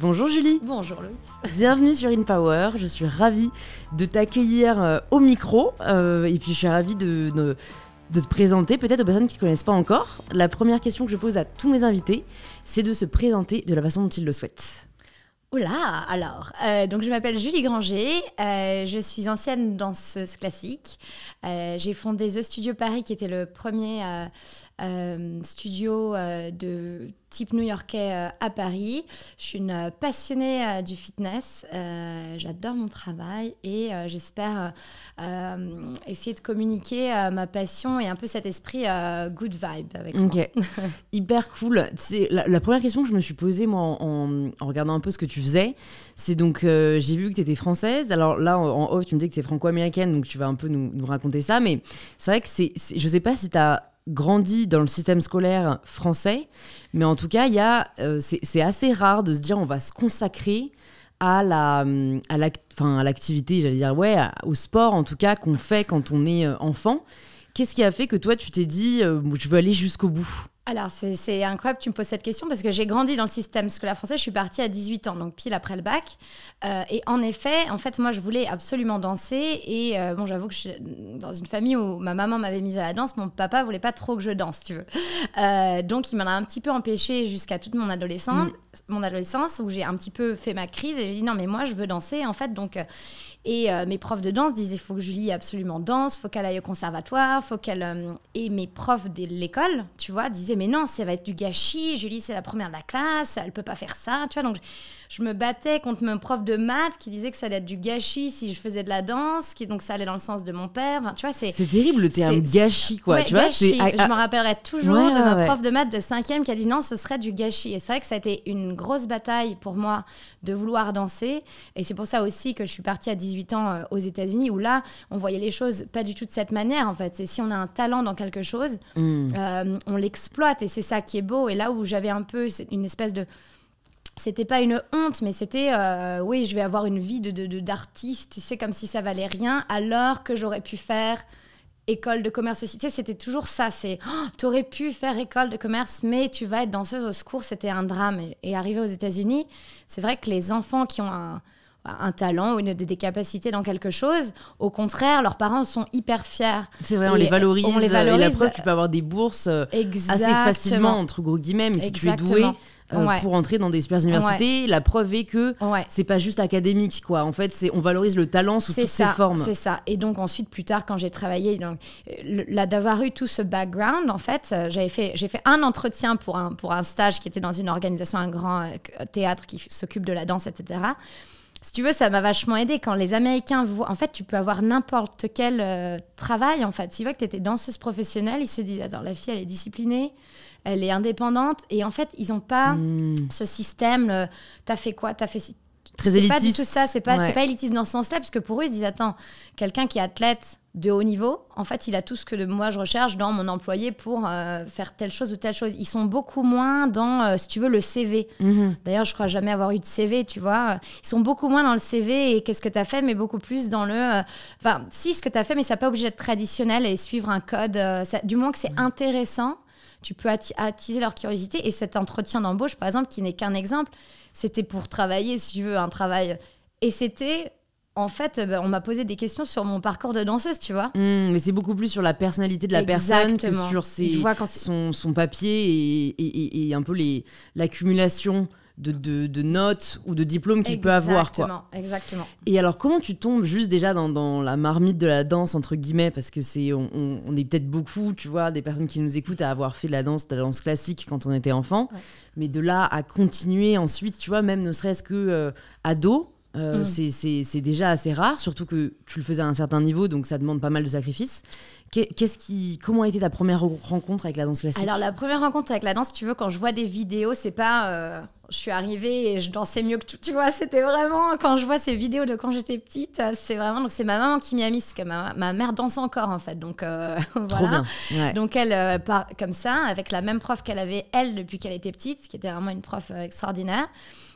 Bonjour Julie. Bonjour Louise. Bienvenue sur In Je suis ravie de t'accueillir euh, au micro euh, et puis je suis ravie de, te présenter peut-être aux personnes qui ne connaissent pas encore. La première question que je pose à tous mes invités, c'est de se présenter de la façon dont ils le souhaitent. Oula, alors, euh, donc je m'appelle Julie Granger, euh, je suis ancienne danseuse classique. Euh, j'ai fondé The Studio Paris, qui était le premier euh, studio euh, de type new-yorkais euh, à Paris. Je suis une passionnée du fitness. J'adore mon travail et j'espère essayer de communiquer ma passion et un peu cet esprit good vibe avec moi. Ok, Hyper cool. la, première question que je me suis posée moi en, regardant un peu ce que tu faisais. C'est donc j'ai vu que tu étais française. Alors là en, haut off tu me dis que tu es franco-américaine donc tu vas un peu nous, raconter ça. Mais c'est vrai que c'est je sais pas si tu as grandi dans le système scolaire français, mais en tout cas, euh, c'est assez rare de se dire on va se consacrer à la, à la, fin, à l'activité, j'allais dire ouais, au sport en tout cas qu'on fait quand on est euh, enfant. Qu'est-ce qui a fait que toi tu t'es dit euh, je veux aller jusqu'au bout alors, c'est incroyable que tu me poses cette question parce que j'ai grandi dans le système scolaire français. Je suis partie à 18 ans, donc pile après le bac. Euh, et en effet, en fait, moi, je voulais absolument danser. Et euh, bon, j'avoue que je dans une famille où ma maman m'avait mise à la danse, mon papa voulait pas trop que je danse, tu veux. Euh, donc, il m'en a un petit peu empêché jusqu'à toute mon adolescence, mm. mon adolescence où j'ai un petit peu fait ma crise et j'ai dit non, mais moi, je veux danser, en fait. Donc, et mes profs de danse disaient il faut que Julie absolument danse, faut qu'elle aille au conservatoire, faut qu'elle. Et mes profs de l'école, tu vois, disaient mais non, ça va être du gâchis, Julie, c'est la première de la classe, elle peut pas faire ça, tu vois je me battais contre mon prof de maths qui disait que ça allait être du gâchis si je faisais de la danse, qui, donc ça allait dans le sens de mon père. tu vois, c'est. C'est terrible le terme gâchis, quoi. gâchis. Je me rappellerai toujours de ma prof de maths de 5e qui a dit non, ce serait du gâchis. Et c'est vrai que ça a été une grosse bataille pour moi de vouloir danser. Et c'est pour ça aussi que je suis partie à 18 ans euh, aux États-Unis où là, on voyait les choses pas du tout de cette manière, en fait. c'est si on a un talent dans quelque chose, hmm. euh, on l'exploite et c'est ça qui est beau. Et là où j'avais un peu une espèce de c'était pas une honte, mais c'était euh, oui, je vais avoir une vie de d'artiste, tu sais, comme si ça valait rien, alors que j'aurais pu faire école de commerce Tu sais, c'était toujours ça, c'est tu oh, t'aurais pu faire école de commerce, mais tu vas être danseuse au secours, c'était un drame. Et arrivé aux États-Unis, c'est vrai que les enfants qui ont un un talent ou une, des capacités dans quelque chose. Au contraire, leurs parents sont hyper fiers. C'est vrai, on les, valorise, les euh, la preuve, tu peux avoir des bourses euh, assez facilement, entre gros guillemets, mais si tu es doué. Euh, pour entrer dans des super universités. La preuve est que ouais. c'est pas juste académique, quoi. En fait, c'est on valorise le talent sous toutes ses formes. C'est ça. Et donc ensuite, plus tard, quand j'ai travaillé, donc, d'avoir eu tout ce background, en fait, j'avais fait j'ai fait un entretien pour un pour un stage qui était dans une organisation, un grand théâtre qui s'occupe de la danse, etc si tu veux, ça m'a vachement aidé. Quand les Américains voient. En fait, tu peux avoir n'importe quel euh, travail, en fait. S'ils voient que tu étais danseuse professionnelle, ils se disent Attends, la fille, elle est disciplinée, elle est indépendante. Et en fait, ils n'ont pas hmm. ce système tu euh, T'as fait quoi as fait Très Pas du tout ça, c'est pas, pas élitiste dans ce sens-là, parce que pour eux, ils se disent attends, quelqu'un qui est athlète de haut niveau, en fait, il a tout ce que moi je recherche dans mon employé pour euh, faire telle chose ou telle chose. Ils sont beaucoup moins dans, euh, si tu veux, le CV. Mhm. D'ailleurs, je crois jamais avoir eu de CV, tu vois. Ils sont beaucoup moins dans le CV et qu'est-ce que tu as fait, mais beaucoup plus dans le. Euh, enfin, si, ce que tu as fait, mais ça n'a pas obligé d'être traditionnel et suivre un code. du moins que c'est mhm. intéressant tu peux attiser leur curiosité. Et cet entretien d'embauche, par exemple, qui n'est qu'un exemple, c'était pour travailler, si tu veux, un travail. Et c'était en fait, ben, on m'a posé des questions sur mon parcours de danseuse, tu vois. Mmh, mais c'est beaucoup plus sur la personnalité de la personne que sur ses, son, son, papier et, et, et, un peu l'accumulation de, notes ou de diplômes qu'il peut avoir. Quoi. Exactement. Et alors, comment tu tombes juste déjà dans, dans la marmite de la danse, entre guillemets, parce que c'est on, est peut-être beaucoup, tu vois, des personnes qui nous écoutent à avoir fait de la danse, de la danse classique quand on était enfant, mais de là à continuer ensuite, tu vois, même ne serait-ce que euh, ado. Euh, mm. C'est déjà assez rare, surtout que tu le faisais à un certain niveau, donc ça demande pas mal de sacrifices. Qu'est-ce qui, comment a été ta première rencontre avec la danse classique Alors la première rencontre avec la danse, tu veux, quand je vois des vidéos, c'est pas euh, je suis arrivée et je dansais mieux que tout. Tu vois, c'était vraiment, quand je vois ces vidéos de quand j'étais petite, euh, c'est vraiment, donc c'est ma maman qui m'y a mis, comme ma, mère danse encore en fait. Donc euh, voilà. Donc elle euh, part comme ça, avec la même prof qu'elle avait elle depuis qu'elle était petite, ce qui était vraiment une prof extraordinaire.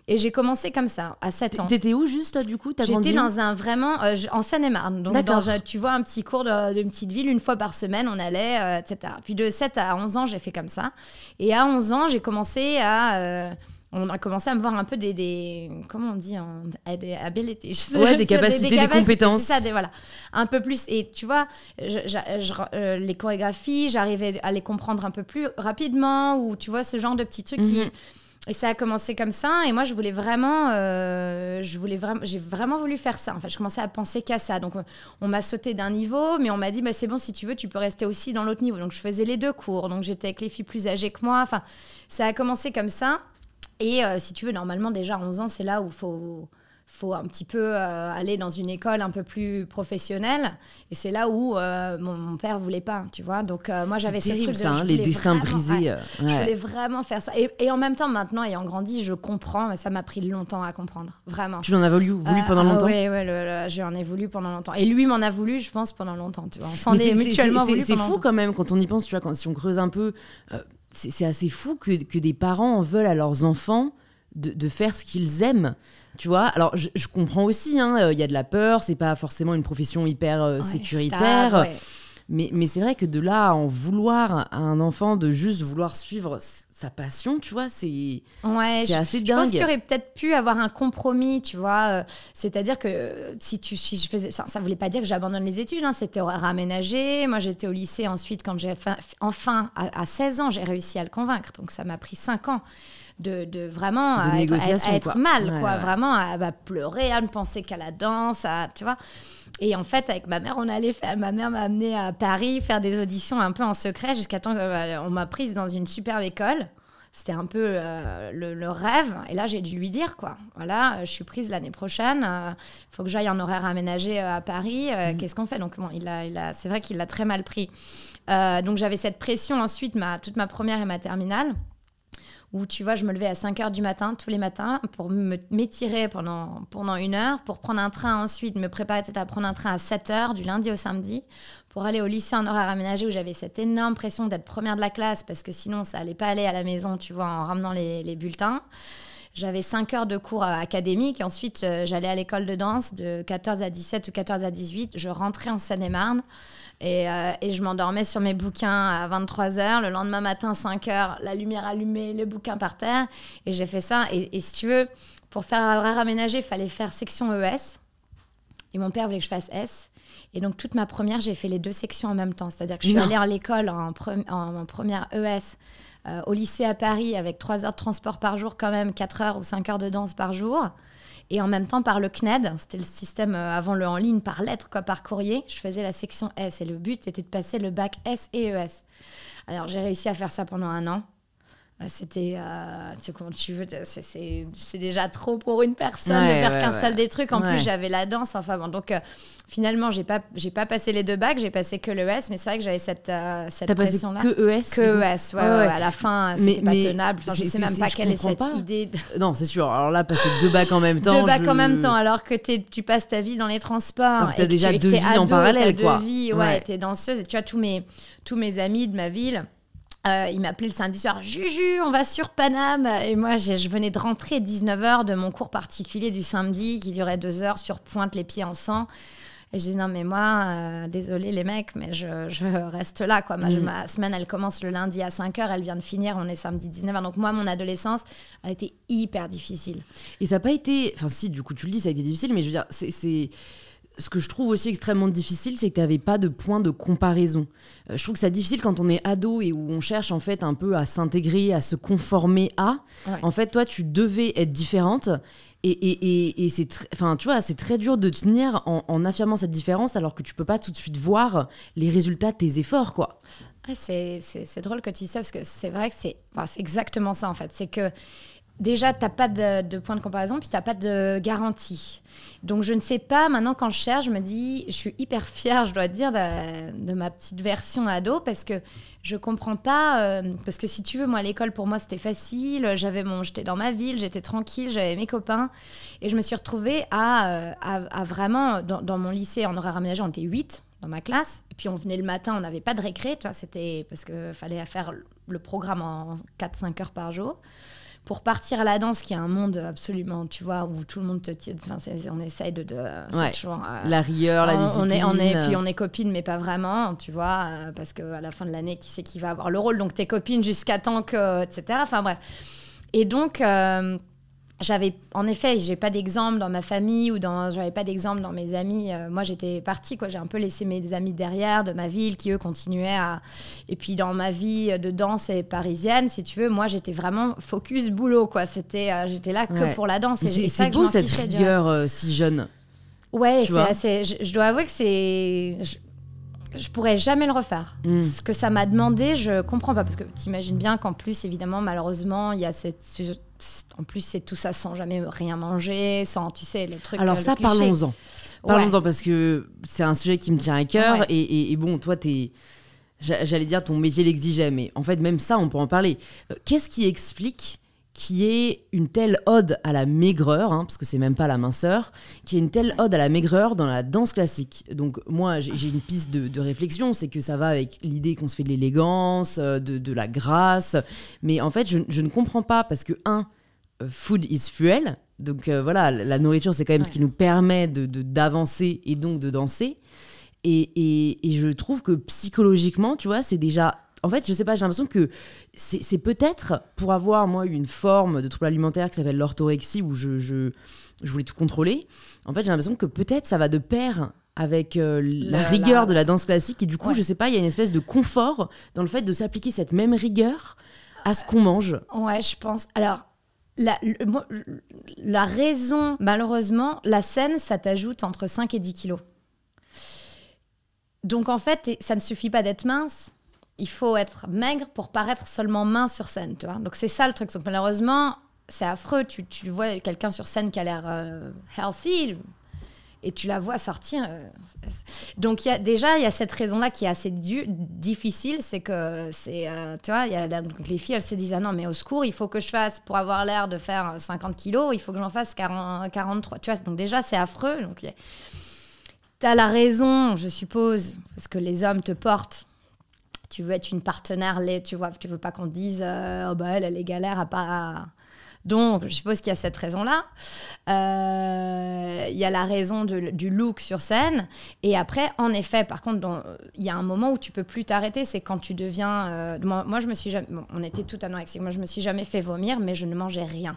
Et j'ai commencé comme ça, à 7 ans. T'étais où juste du coup J'étais dans un vraiment, en Seine-et-Marne. Donc dans, tu vois, un petit cours d'une petite ville, une fois par semaine, on allait, etc. Puis de 7 à 11 ans, j'ai fait comme ça. Et à 11 ans, j'ai commencé à on a commencé à me voir un peu des, des comment on dit, À des été. Ouais, des capacités, des, compétences. Ça, voilà, un peu plus. Et tu vois, euh, les chorégraphies, j'arrivais à les comprendre un peu plus rapidement, ou tu vois, ce genre de petits trucs mhm. Et ça a commencé comme ça. Et moi, je voulais vraiment, euh, je voulais vraiment, j'ai vraiment voulu faire ça. enfin je commençais à penser qu'à ça. Donc, on m'a sauté d'un niveau, mais on m'a dit, bah, c'est bon, si tu veux, tu peux rester aussi dans l'autre niveau. Donc, je faisais les deux cours. Donc, j'étais avec les filles plus âgées que moi. Enfin, ça a commencé comme ça. Et euh, si tu veux, normalement, déjà à 11 ans, c'est là où il faut, faut un petit peu euh, aller dans une école un peu plus professionnelle. Et c'est là où euh, mon, père père voulait pas, tu vois. Donc, moi, j'avais ce truc ça, hein, les destins brisés. Je voulais vraiment faire ça. Et, en même temps, maintenant, ayant grandi, je comprends, mais ça m'a pris longtemps à comprendre, vraiment. Tu l'en as voulu, pendant ah longtemps Oui, ouais, j'en ai voulu pendant longtemps. Et lui m'en a voulu, je pense, pendant longtemps, tu vois. On s'en est, mutuellement C'est fou quand même, quand on y pense, tu vois, quand, si on creuse un peu c'est assez fou que, que, des parents veulent à leurs enfants de, faire ce qu'ils aiment. Tu vois, alors je, comprends aussi, hein, euh, il hein, y a de la peur, c'est pas forcément une profession hyper euh, sécuritaire. Mais, mais c'est vrai que de là à en vouloir à un enfant de juste vouloir suivre sa passion, tu vois, c'est ouais, c'est assez dingue. Je pense qu'il aurait peut-être pu avoir un compromis, tu vois. Euh, c'est-à-dire que si tu si je faisais ça, ça voulait pas dire que j'abandonne les études, hein, c'était raménagé. Moi, j'étais au lycée ensuite quand j'ai enfin à, 16 ans, j'ai réussi à le convaincre. Donc ça m'a pris 5 ans. De, de vraiment euh, être, à, être, mal, quoi, vraiment à pleurer, à ne penser qu'à la danse, à, tu vois. Et en fait, avec ma mère, on allait faire. Ma mère m'a amené à Paris faire des auditions un peu en secret jusqu'à temps qu'on euh, m'a prise dans une superbe école. C'était un peu euh, le, rêve. Et là, j'ai dû lui dire quoi. Voilà, euh, je suis prise l'année prochaine. Il faut que j'aille en horaire aménagé à Paris. Mhm. Qu'est-ce qu'on fait Donc, bon, il a, c'est vrai qu'il l'a très mal pris. donc, j'avais cette pression ensuite, ma, toute ma première et ma terminale où tu vois, je me levais à 5 h du matin, tous les matins, pour m'étirer pendant, pendant une heure, pour prendre un train ensuite, me préparer à prendre un train à 7 h du lundi au samedi, pour aller au lycée en horaire aménagé où j'avais cette énorme pression d'être première de la classe parce que sinon ça allait pas aller à la maison, tu vois, en ramenant les, bulletins. J'avais 5 heures de cours euh, académiques. Ensuite, euh, j'allais à l'école de danse de 14 à 17 ou 14 à 18. Je rentrais en Seine-et-Marne. Euh, et, je m'endormais sur mes bouquins à 23h, le lendemain matin, 5h, la lumière allumée, le bouquin par terre. Et j'ai fait ça. Et, si tu veux, pour faire un vrai raménager, il fallait faire section ES. Et mon père voulait que je fasse S. Et donc, toute ma première, j'ai fait les deux sections en même temps. C'est-à-dire que je suis allée à l'école en, première ES, euh, au lycée à Paris, avec 3 heures de transport par jour, quand même, 4 heures ou 5 heures de danse par jour. Et en même temps, par le CNED, c'était le système euh, avant le en ligne, par lettre, quoi, par courrier, je faisais la section S. Et le but, était de passer le bac S et ES. Alors, j'ai réussi à faire ça pendant un an. Ah, c'était euh, tu sais comment tu veux c'est déjà trop pour une personne de faire qu'un seul des trucs en plus j'avais la danse enfin donc euh, finalement j'ai pas j'ai pas passé les deux bacs j'ai passé que l'ES mais c'est vrai que j'avais cette euh, cette pression là que ES que ES ah, ouais, ouais à la fin c'était pas tenable enfin, je sais même pas quelle est cette idée non c'est sûr alors là passer deux bacs en même temps deux bacs en même temps alors que tu passes ta vie dans les transports Tu as déjà deux vies en parallèle quoi ouais t'es danseuse et tu as tous mes tous mes amis de ma ville euh, il m'appelait le samedi soir, Juju, on va sur Paname. Et moi, je venais de rentrer 19h de mon cours particulier du samedi qui durait deux heures sur pointe, les pieds en sang. Et j'ai dit, non, mais moi, euh, désolé les mecs, mais je, reste là. Quoi. Ma, mm. ma, semaine, elle commence le lundi à 5h, elle vient de finir, on est samedi 19h. Donc moi, mon adolescence a été hyper difficile. Et ça n'a pas été... Enfin si, du coup, tu le dis, ça a été difficile, mais je veux dire, c'est ce que je trouve aussi extrêmement difficile, c'est que tu n'avais pas de point de comparaison. Euh, je trouve que c'est difficile quand on est ado et où on cherche en fait un peu à s'intégrer, à se conformer à. En fait, toi, tu devais être différente. Et, et, et, c'est enfin tu vois c'est très dur de tenir en, affirmant cette différence alors que tu peux pas tout de suite voir les résultats de tes efforts quoi c'est drôle que tu dis ça parce que c'est vrai que c'est exactement ça en fait c'est que déjà, tu n'as pas de, point de comparaison, puis tu n'as pas de garantie. Donc, je ne sais pas, maintenant, quand je cherche, je me dis, je suis hyper fière, je dois dire, de, ma petite version ado, parce que je comprends pas. Euh, parce que si tu veux, moi, l'école, pour moi, c'était facile. J'avais mon, J'étais dans ma ville, j'étais tranquille, j'avais mes copains. Et je me suis retrouvée à, euh, à, vraiment, dans, mon lycée, en horaire aménagé, on était 8 dans ma classe. Et puis, on venait le matin, on n'avait pas de récré, c'était parce qu'il fallait faire le programme en 4-5 heures par jour pour partir à la danse, qui est un monde absolument, tu vois, où tout le monde te tient. Enfin, on essaye de. Euh, la rire la discipline. On est, on est, puis on est copines, mais pas vraiment, tu vois, euh, parce qu'à la fin de l'année, qui sait qui va avoir le rôle Donc, t'es copine jusqu'à tant que. etc. Enfin, bref. Et donc. Euh, j'avais en effet j'ai pas d'exemple dans ma famille ou dans j'avais pas d'exemple dans mes amis euh, moi j'étais partie quoi j'ai un peu laissé mes amis derrière de ma ville qui eux continuaient à et puis dans ma vie de danse et parisienne si tu veux moi j'étais vraiment focus boulot quoi c'était euh, j'étais là que pour la danse et c'est beau cette rigueur euh, si jeune ouais c'est assez je, dois avouer que c'est je pourrais jamais le refaire. Hmm. Ce que ça m'a demandé, je comprends pas. Parce que tu imagines bien qu'en plus, évidemment, malheureusement, il y a cette, en plus, c'est tout ça sans jamais rien manger, sans, tu sais, les truc. Alors, euh, ça, parlons-en. Parlons-en parce que c'est un sujet qui me tient à cœur. Et, bon, toi, t'es. J'allais dire, ton métier l'exigeait, mais en fait, même ça, on peut en parler. Euh, qu'est-ce qui explique qui est une telle ode à la maigreur, hein, parce que c'est même pas la minceur, qui est une telle ode à la maigreur dans la danse classique. Donc moi, j'ai une piste de, réflexion, c'est que ça va avec l'idée qu'on se fait de l'élégance, euh, de, la grâce, mais en fait, je, ne comprends pas, parce que, un, food is fuel. Donc euh, voilà, la nourriture, c'est quand même ce qui nous permet d'avancer de, d'avancer et donc de danser. Et, et, et, je trouve que psychologiquement, tu vois, c'est déjà. En fait, je sais pas, j'ai l'impression que c'est peut-être pour avoir, moi, une forme de trouble alimentaire qui s'appelle l'orthorexie, où je, je, je, voulais tout contrôler. En fait, j'ai l'impression que peut-être ça va de pair avec euh, la, rigueur de la danse classique. Et du coup, je sais pas, il y a une espèce de confort dans le fait de s'appliquer cette même rigueur à ce qu'on mange. Ouais, je pense. Alors la, raison, malheureusement, la scène, ça t'ajoute entre 5 et 10 kilos. Donc en fait, ça ne suffit pas d'être mince. Il faut être maigre pour paraître seulement mince sur scène, Donc c'est ça le truc. malheureusement, c'est affreux. Tu, vois quelqu'un sur scène qui a l'air euh, healthy, et tu la vois sortir. Euh, donc y a, déjà, il y a cette raison-là qui est assez difficile, c'est que c'est, euh, tu vois, donc les filles, elles se disent, ah non, mais au secours, il faut que je fasse, pour avoir l'air de faire 50 kilos, il faut que j'en fasse 40, 43. Tu vois, donc déjà, c'est affreux. Donc tu as la raison, je suppose, parce que les hommes te portent tu veux être une partenaire, tu vois, tu veux pas qu'on te dise, euh, oh bah elle, elle est galère à pas donc, je suppose qu'il y a cette raison-là. Euh, il y a la raison du look sur scène. Et après, en effet, par contre, il y a un moment où tu peux plus t'arrêter. C'est quand tu deviens. Euh, moi, je me suis jamais. on était tout anorexiques. Moi, je me suis jamais fait vomir, mais je ne mangeais rien.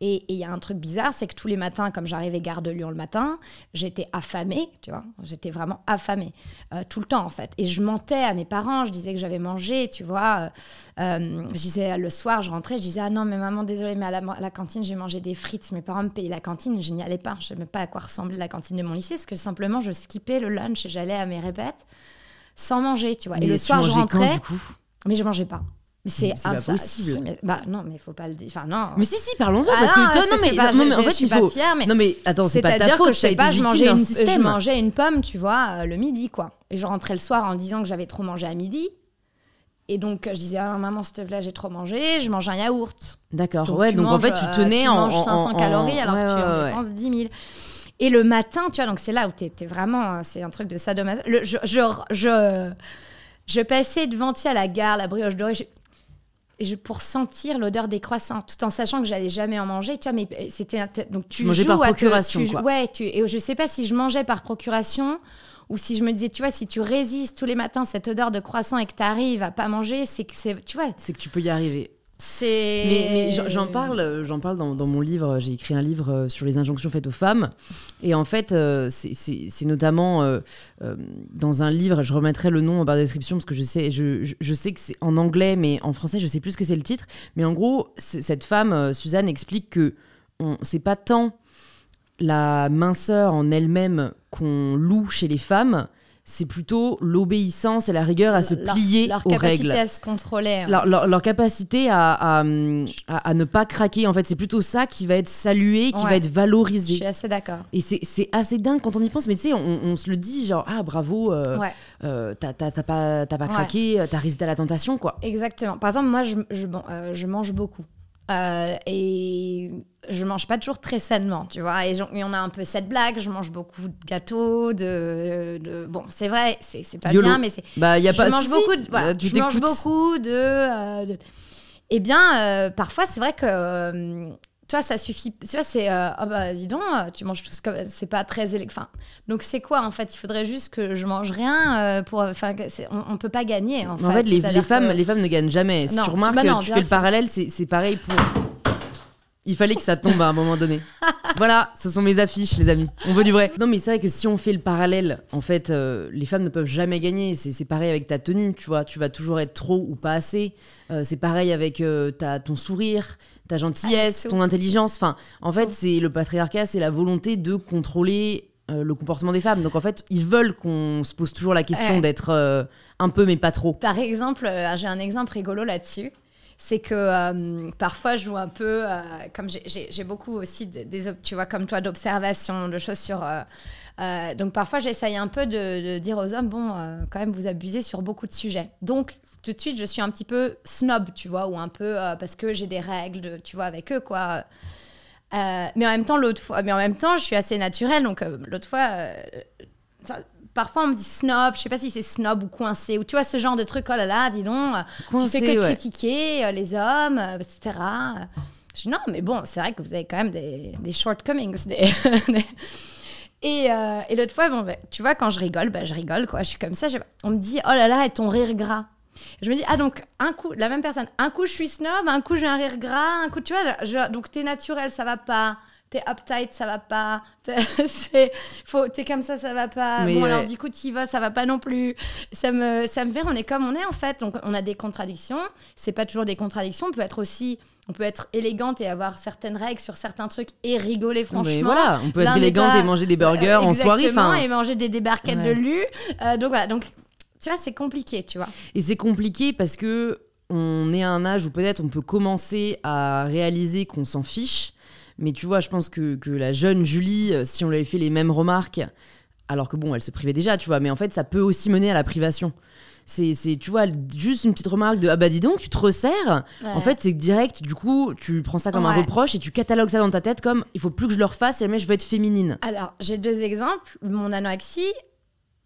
Et il y a un truc bizarre, c'est que tous les matins, comme j'arrivais gare de Lyon le matin, j'étais affamée, tu vois, j'étais vraiment affamée euh, tout le temps en fait. Et je mentais à mes parents, je disais que j'avais mangé, tu vois. Euh, euh, je disais le soir, je rentrais, je disais ah non mais maman désolée mais à la, cantine j'ai mangé des frites, mes parents me payaient la cantine, je n'y allais pas, je ne savais pas à quoi ressemblait la cantine de mon lycée, parce que simplement je skippais le lunch et j'allais à mes répètes sans manger, tu vois. et le soir je rentrais, mais je mangeais pas. Mais c'est impossible bah non, mais il faut pas le dire. Enfin non. Mais si si, parlons-en ah parce que non, toi, non, mais, en fait, suis il faut... pas fière mais Non mais attends, c'est pas ta faute, je pas, je mangeais une je mangeais une pomme, tu vois, euh, le midi quoi. Et je rentrais le soir en disant que j'avais trop mangé à midi. Et donc euh, je disais ah, maman s'il te plaît, j'ai trop mangé, je mange un yaourt. D'accord. Ouais, donc en fait, tu euh, tenais en, 500 calories alors que tu en dépenses 10 000. Et le matin, tu vois, donc c'est là où tu étais vraiment hein, c'est un truc de sadomaso. je je je passais devant tu à la gare, la brioche dorée, pour sentir l'odeur des croissants, tout en sachant que j'allais jamais en manger. Tu vois, mais euh, c'était donc tu, par procuration. Ouais, tu, et je sais pas si je mangeais par procuration ou si je me disais, tu vois, si tu résistes tous les matins cette odeur de croissant et que tu arrives à pas manger, c'est que c'est, tu vois. C'est que tu peux y arriver. Mais, j'en parle, j'en parle dans, mon livre. J'ai écrit un livre euh, sur les injonctions faites aux femmes. Et en fait, euh, c'est notamment euh, dans un livre. Je remettrai le nom en barre de description parce que je sais, je, sais que c'est en anglais, mais en français, je sais plus ce que c'est le titre. Mais en gros, cette femme, Suzanne, explique que c'est pas tant la minceur en elle-même qu'on loue chez les femmes c'est plutôt l'obéissance et la rigueur à se plier leur aux règles. Hein. Leur capacité à se contrôler. Leur, capacité à, à, ne pas craquer, en fait. C'est plutôt ça qui va être salué, qui va être valorisé. Je suis assez d'accord. Et c'est assez dingue quand on y pense, mais tu sais, on, se le dit, genre, ah bravo, euh, euh, t'as pas, craqué, euh, t'as résisté à la tentation, quoi. Exactement. Par exemple, moi, je, je mange beaucoup. Euh, et je mange pas toujours très sainement, tu vois. Et on a un peu cette blague, je mange beaucoup de gâteaux, de. bon, c'est vrai, c'est pas bien, mais c'est. Bah, y a je pas. Mange beaucoup de, voilà, je mange beaucoup de. et euh, Eh bien, euh, parfois, c'est vrai que tu vois, ça suffit. Tu vois, c'est. Euh, oh, bah, dis donc, euh, tu manges tout ce que. C'est pas très. Enfin, donc, c'est quoi, en fait Il faudrait juste que je mange rien euh, pour. Enfin, on, on, peut pas gagner. En, en fait, les, femmes, les femmes ne gagnent jamais. Si non, tu remarques, bah tu fais le parallèle, c'est pareil pour il fallait que ça tombe à un moment donné. voilà, ce sont mes affiches, les amis. On veut du vrai. Non, mais c'est vrai que si on fait le parallèle, en fait, euh, les femmes ne peuvent jamais gagner. C'est pareil avec ta tenue, tu vois. Tu vas toujours être trop ou pas assez. Euh, c'est pareil avec euh, ta, ton sourire, ta gentillesse, ton intelligence. Enfin, en fait, c'est le patriarcat, c'est la volonté de contrôler le comportement des femmes. Donc en fait, ils veulent qu'on se pose toujours la question d'être un peu mais pas trop. Par exemple, j'ai un exemple rigolo là-dessus c'est que euh, parfois je joue un peu, euh, comme j'ai beaucoup aussi, des, tu vois, comme toi, d'observation, de choses sur... Euh, donc parfois j'essaye un peu de, dire aux hommes, bon, quand même, vous abusez sur beaucoup de sujets. Donc tout de suite, je suis un petit peu snob, tu vois, ou un peu parce que j'ai des règles, tu vois, avec eux, quoi. mais en même temps, l'autre fois, mais en même temps, je suis assez naturelle. Donc l'autre fois, Parfois, on me dit snob, je sais pas si c'est snob ou coincé, ou tu vois, ce genre de truc, oh là là, dis donc, coincé, euh, tu fais que critiquer euh, les hommes, euh, etc. Je dis non, mais bon, c'est vrai que vous avez quand même des, shortcomings. et, l'autre fois, bon, ben, tu vois, quand je rigole, bah, je rigole, quoi. Je suis comme ça. On me dit, oh là là, et ton rire gras. Je me dis, ah donc, un coup, la même personne, un coup je suis snob, un coup j'ai un rire gras, un coup, tu vois, je, donc t'es naturel, ça va pas t'es uptight, ça va pas. T'es comme ça, ça va pas. bon, alors du coup, t'y vas, ça va pas non plus. Ça me, ça me fait, on est comme on est en fait. Donc, on a des contradictions. C'est pas toujours des contradictions. On peut être aussi. On peut être élégante et avoir certaines règles sur certains trucs et rigoler franchement. voilà, on peut être élégante et manger des burgers euh, en soirée. Exactement, et manger des débarquettes de lu. Euh, donc voilà, donc tu vois, c'est compliqué, tu vois. Et c'est compliqué parce que on est à un âge où peut-être on peut commencer à réaliser qu'on s'en fiche mais tu vois, je pense que, la jeune Julie, euh, si on lui avait fait les mêmes remarques, alors que bon, elle se privait déjà, tu vois, mais en fait, ça peut aussi mener à la privation. C'est, tu vois, juste une petite remarque de Ah bah dis donc, tu te resserres. En fait, c'est direct, du coup, tu prends ça comme un reproche et tu catalogues ça dans ta tête comme Il faut plus que je leur fasse et je veux être féminine. Alors, j'ai deux exemples. Mon anorexie,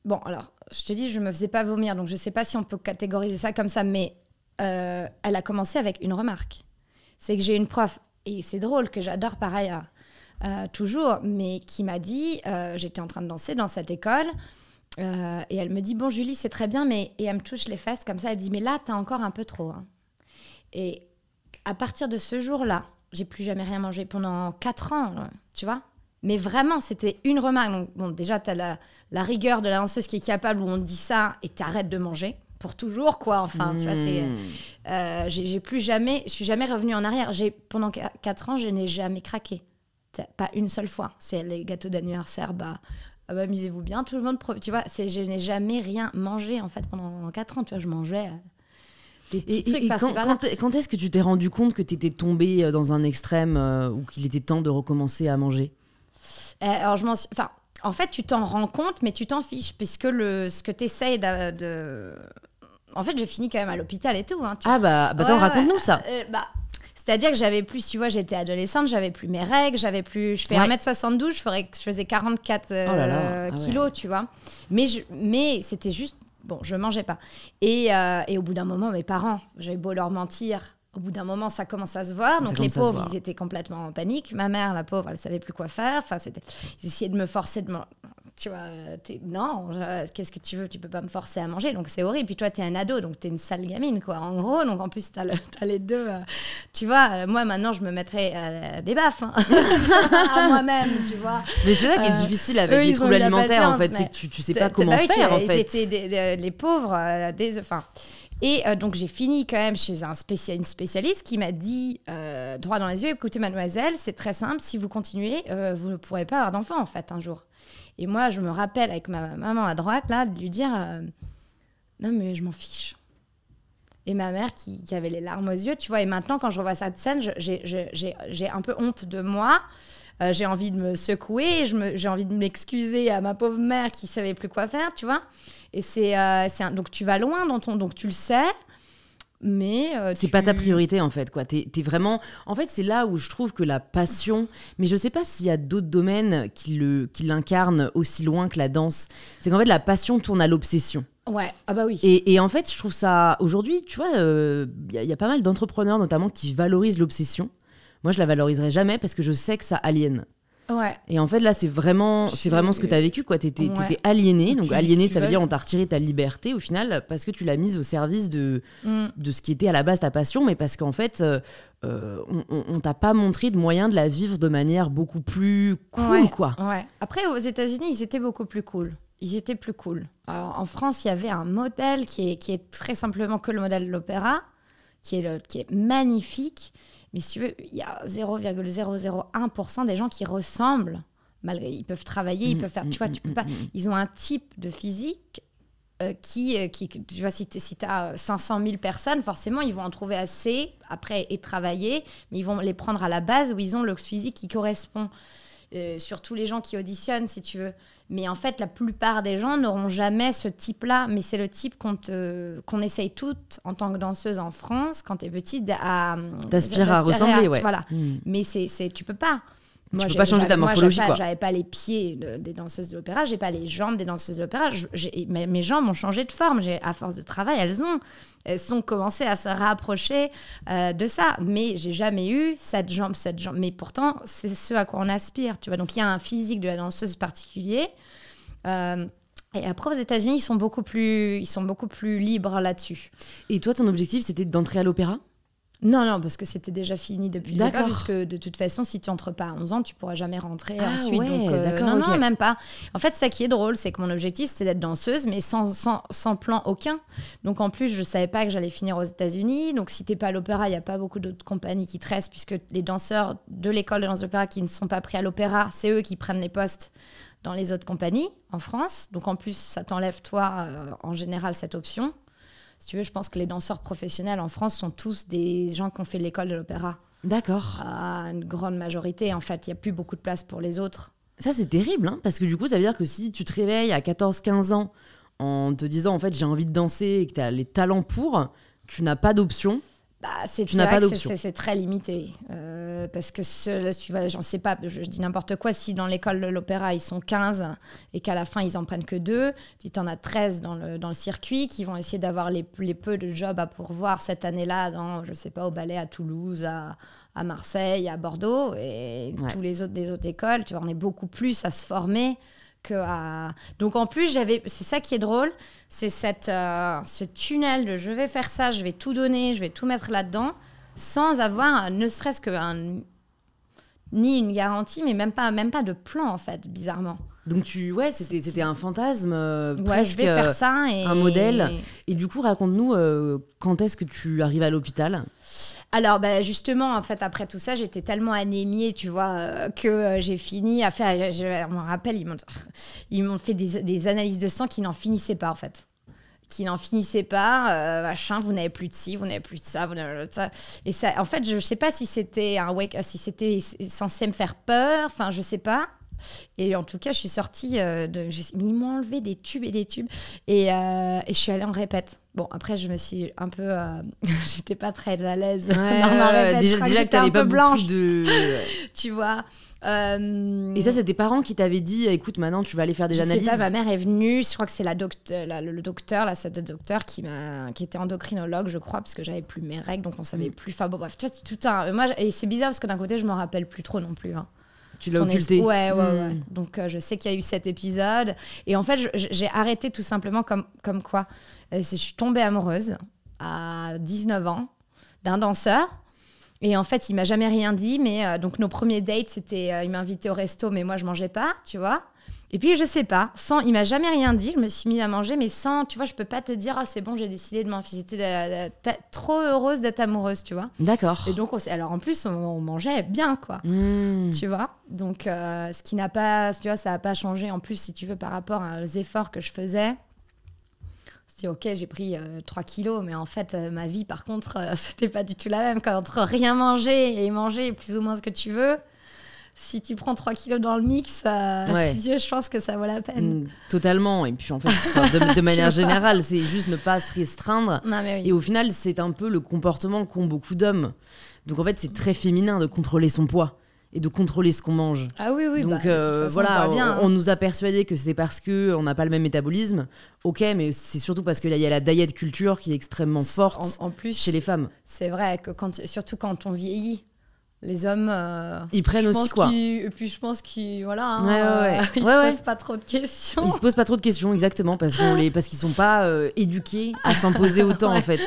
bon, alors, je te dis, je me faisais pas vomir, donc je sais pas si on peut catégoriser ça comme ça, mais euh, elle a commencé avec une remarque. C'est que j'ai une prof et c'est drôle que j'adore pareil euh, toujours, mais qui m'a dit, euh, j'étais en train de danser dans cette école, euh, et elle me dit, bon Julie, c'est très bien, mais... Et elle me touche les fesses comme ça, elle dit, mais là, t'as encore un peu trop. Hein. Et à partir de ce jour-là, j'ai plus jamais rien mangé pendant quatre ans, tu vois mais vraiment, c'était une remarque. bon, déjà, tu as la, rigueur de la danseuse qui est capable où on dit ça et tu arrêtes de manger pour toujours, quoi. Enfin, tu vois, c'est. Hmm. Euh, j'ai plus jamais. Je suis jamais revenue en arrière. Pendant 4 ans, je n'ai jamais craqué. Pas une seule fois. C'est les gâteaux d'anniversaire, bah. Ah bah amusez-vous bien, tout le monde. Tu vois, je n'ai jamais rien mangé en fait pendant 4 ans. Tu vois, je mangeais euh, et, quand, est-ce que tu t'es rendu compte que tu étais tombée euh, dans un extrême ou qu'il était temps de recommencer à manger Alors, je m'en Enfin, en fait, tu t'en rends compte, mais tu t'en fiches, puisque le, ce que tu essayes de, en fait, j'ai fini quand même à l'hôpital et tout. Hein, ah bah, bah, attends, raconte-nous ça. Euh, bah, c'est-à-dire que j'avais plus, tu vois, j'étais adolescente, j'avais plus mes règles, j'avais plus. Je fais 1m72, je, faisais 44 kg euh, ah kilos, tu vois. Mais, mais c'était juste. Bon, je mangeais pas. Euh, et, au bout d'un moment, mes parents, j'avais beau leur mentir, au bout d'un moment, ça commence à se voir. Donc les pauvres, ils étaient complètement en panique. Ma mère, la pauvre, elle savait plus quoi faire. Enfin, c'était, ils essayaient de me forcer de tu vois, non, qu'est-ce que tu veux Tu peux pas me forcer à manger, donc c'est horrible. Puis toi, tu es un ado, donc tu es une sale gamine, quoi, en gros. Donc en plus, tu as, les deux. Euh, tu vois, euh, moi maintenant, je me mettrais euh, des baffes hein. à moi-même, tu vois. Mais c'est ça qui est difficile avec les troubles alimentaires, en fait. C'est que tu, tu sais pas comment bah faire, en fait. C'était les pauvres, des. Enfin. Et donc j'ai fini quand même chez un une spécialiste qui m'a dit droit dans les yeux, écoutez mademoiselle, c'est très simple, si vous continuez, vous ne pourrez pas avoir d'enfant en fait un jour. Et moi, je me rappelle avec ma maman à droite, là, de lui dire euh, Non, mais je m'en fiche. Et ma mère qui, avait les larmes aux yeux, tu vois. Et maintenant, quand je revois cette scène, j'ai un peu honte de moi. Euh, j'ai envie de me secouer, j'ai envie de m'excuser à ma pauvre mère qui savait plus quoi faire, tu vois. Et c'est euh, donc tu vas loin dans ton donc tu le sais, mais euh, c'est pas ta priorité en fait quoi vraiment en fait c'est là où je trouve que la passion mais je sais pas s'il y a d'autres domaines qui l'incarnent aussi loin que la danse c'est qu'en fait la passion tourne à l'obsession Ouais, ah bah oui. Et, en fait, je trouve ça aujourd'hui, tu vois, il euh, y, y, a pas mal d'entrepreneurs notamment qui valorisent l'obsession. Moi, je la valoriserai jamais parce que je sais que ça aliène. Et en fait, là, c'est vraiment, c'est vraiment ce que tu as vécu, quoi. étais aliéné. Donc, aliéné, ça veut dire on t'a retiré ta liberté au final parce que tu l'as mise au service de, mm. de ce qui était à la base ta passion, mais parce qu'en fait, euh, euh, on, on, t'a pas montré de moyens de la vivre de manière beaucoup plus cool, quoi. Ouais. Après, aux États-Unis, ils étaient beaucoup plus cool. Ils étaient plus cool. Alors, en France, il y avait un modèle qui est, qui est très simplement que le modèle de l'opéra, qui est, qui est magnifique mais si tu veux, il y a 0,001% des gens qui ressemblent. Malgré, ils peuvent travailler, ils mm, peuvent faire. Mm, tu vois, mm, tu peux pas. Ils ont un type de physique euh, qui, euh, qui, tu vois, si tu as 500 000 personnes, forcément, ils vont en trouver assez après et travailler, mais ils vont les prendre à la base où ils ont le physique qui correspond. Euh, sur tous les gens qui auditionnent, si tu veux. Mais en fait, la plupart des gens n'auront jamais ce type-là. Mais c'est le type qu'on essaye toutes, en tant que danseuse en France, quand tu es petite, à... Euh, t'aspires à, ressembler, Voilà. Hmm. Mais c'est tu peux pas. Moi, tu peux pas changer ta morphologie. Moi, j'avais pas, les pieds des danseuses de l'opéra, j'ai pas les jambes des danseuses de l'opéra. Mes, jambes ont changé de forme. À force de travail, elles ont, elles ont commencé à se rapprocher euh, de ça. Mais j'ai jamais eu cette jambe, cette jambe. Mais pourtant, c'est ce à quoi on aspire. Tu vois. Donc il y a un physique de la danseuse particulier. Euh, et après, aux États-Unis, ils sont beaucoup plus, ils sont beaucoup plus libres là-dessus. Et toi, ton objectif, c'était d'entrer à l'opéra non, non, parce que c'était déjà fini depuis le Parce que de toute façon, si tu entres pas à 11 ans, tu pourras jamais rentrer ah ensuite. donc, euh, non, non, même pas. En fait, ça qui est drôle, c'est que mon objectif, c'est d'être danseuse, mais sans, sans, sans, plan aucun. Donc, en plus, je savais pas que j'allais finir aux États-Unis. Donc, si t'es pas à l'opéra, il n'y a pas beaucoup d'autres compagnies qui te restent, puisque les danseurs de l'école de danse d'opéra qui ne sont pas pris à l'opéra, c'est eux qui prennent les postes dans les autres compagnies en France. Donc, en plus, ça t'enlève, toi, euh, en général, cette option. Si tu veux, je pense que les danseurs professionnels en France sont tous des gens qui ont fait l'école de l'opéra. D'accord. À une grande majorité, en fait. Il n'y a plus beaucoup de place pour les autres. Ça, c'est terrible, hein, parce que du coup, ça veut dire que si tu te réveilles à 14-15 ans en te disant, en fait, j'ai envie de danser et que tu as les talents pour, tu n'as pas d'option bah, c'est C'est très limité. Euh, parce que tu vois, j'en sais pas, je, dis n'importe quoi. Si dans l'école de l'opéra, ils sont 15 et qu'à la fin, ils en prennent que deux tu en as 13 dans le, circuit qui vont essayer d'avoir les, les peu de jobs à pourvoir cette année-là dans, je sais pas, au ballet à Toulouse, à, à Marseille, à Bordeaux. Et tous les autres des autres écoles, tu vois, on est beaucoup plus à se former donc en plus, j'avais, c'est ça qui est drôle, c'est euh, ce tunnel de je vais faire ça, je vais tout donner, je vais tout mettre là-dedans, sans avoir ne serait-ce que ni une garantie, mais même pas, même pas de plan en fait, bizarrement. Donc tu, ouais, c'était, c'était un fantasme, euh, presque, faire euh, ça un modèle. Et du coup, raconte-nous euh, quand est-ce que tu arrives à l'hôpital Alors, ben justement, en fait, après tout ça, j'étais tellement anémiée, tu vois, que j'ai fini à faire. Je, me rappelle, ils m'ont, fait des, analyses de sang qui n'en finissaient pas, en fait qui n'en finissaient pas, machin, vous n'avez plus de ci, vous n'avez plus de ça, vous n'avez ça. Et ça, en fait, je ne sais pas si c'était un wake, si c'était censé me faire peur, enfin, je sais pas. Et en tout cas, je suis sortie, euh, de, mais ils m'ont enlevé des tubes et des tubes. Euh, et, je suis allée en répète. Bon, après, je me suis un peu. Euh, j'étais pas très à l'aise. Ouais, Déjà, que t'avais pas blanche de. tu vois. Et ça, c'est tes parents qui t'avaient dit écoute, maintenant tu vas aller faire des analyses. Sais pas, ma mère est venue, je crois que c'est la docteur, la, le docteur, la de docteur qui, m'a, qui était endocrinologue, je crois, parce que j'avais plus mes règles, donc on savait hmm. plus. Enfin bon, bref, tout un. Moi, et c'est bizarre parce que d'un côté, je m'en rappelle plus trop non plus. Hein. Tu l'as occulté. Ouais, ouais, ouais. Hmm. Donc euh, je sais qu'il y a eu cet épisode. Et en fait, j'ai arrêté tout simplement comme, comme quoi. Euh, je suis tombée amoureuse à 19 ans d'un danseur. Et en fait, il m'a jamais rien dit. Mais euh, donc nos premiers dates, c'était il m'invitait au resto, mais moi je mangeais pas, tu vois. Et puis, je sais pas, sans, il m'a jamais rien dit, je me suis mis à manger, mais sans, tu vois, je peux pas te dire, ah, c'est bon, j'ai décidé de la tête trop heureuse d'être amoureuse, tu vois. D'accord. Et donc, on, alors en plus, on, mangeait bien, quoi. Hmm. Tu vois Donc, euh, ce qui n'a pas, tu vois, ça n'a pas changé en plus, si tu veux, par rapport aux efforts que je faisais C'est ok, j'ai pris 3 euh, kilos, mais en fait, euh, ma vie, par contre, c'était pas du tout la même. Quand entre rien manger et manger plus ou moins ce que tu veux, si tu prends 3 kilos dans le mix, si je pense que ça vaut la peine. Mm, totalement. Et puis en fait, de, manière générale, c'est juste ne pas se restreindre. Et au final, c'est un peu le comportement qu'ont beaucoup d'hommes. Donc en fait, c'est très féminin de contrôler son poids et de contrôler ce qu'on mange. Ah oui, oui. Donc bah, euh, voilà, on, hein. nous a persuadé que c'est parce que on n'a pas le même métabolisme. Ok, mais c'est surtout parce qu'il y a la diet culture qui est extrêmement forte plus, chez les femmes. C'est vrai que surtout quand on vieillit, les hommes euh, ils prennent aussi quoi et puis je pense qu'ils voilà hein, se posent pas trop de questions ils se posent pas trop de questions exactement parce qu'on les parce qu'ils sont pas euh, éduqués à s'en poser autant en fait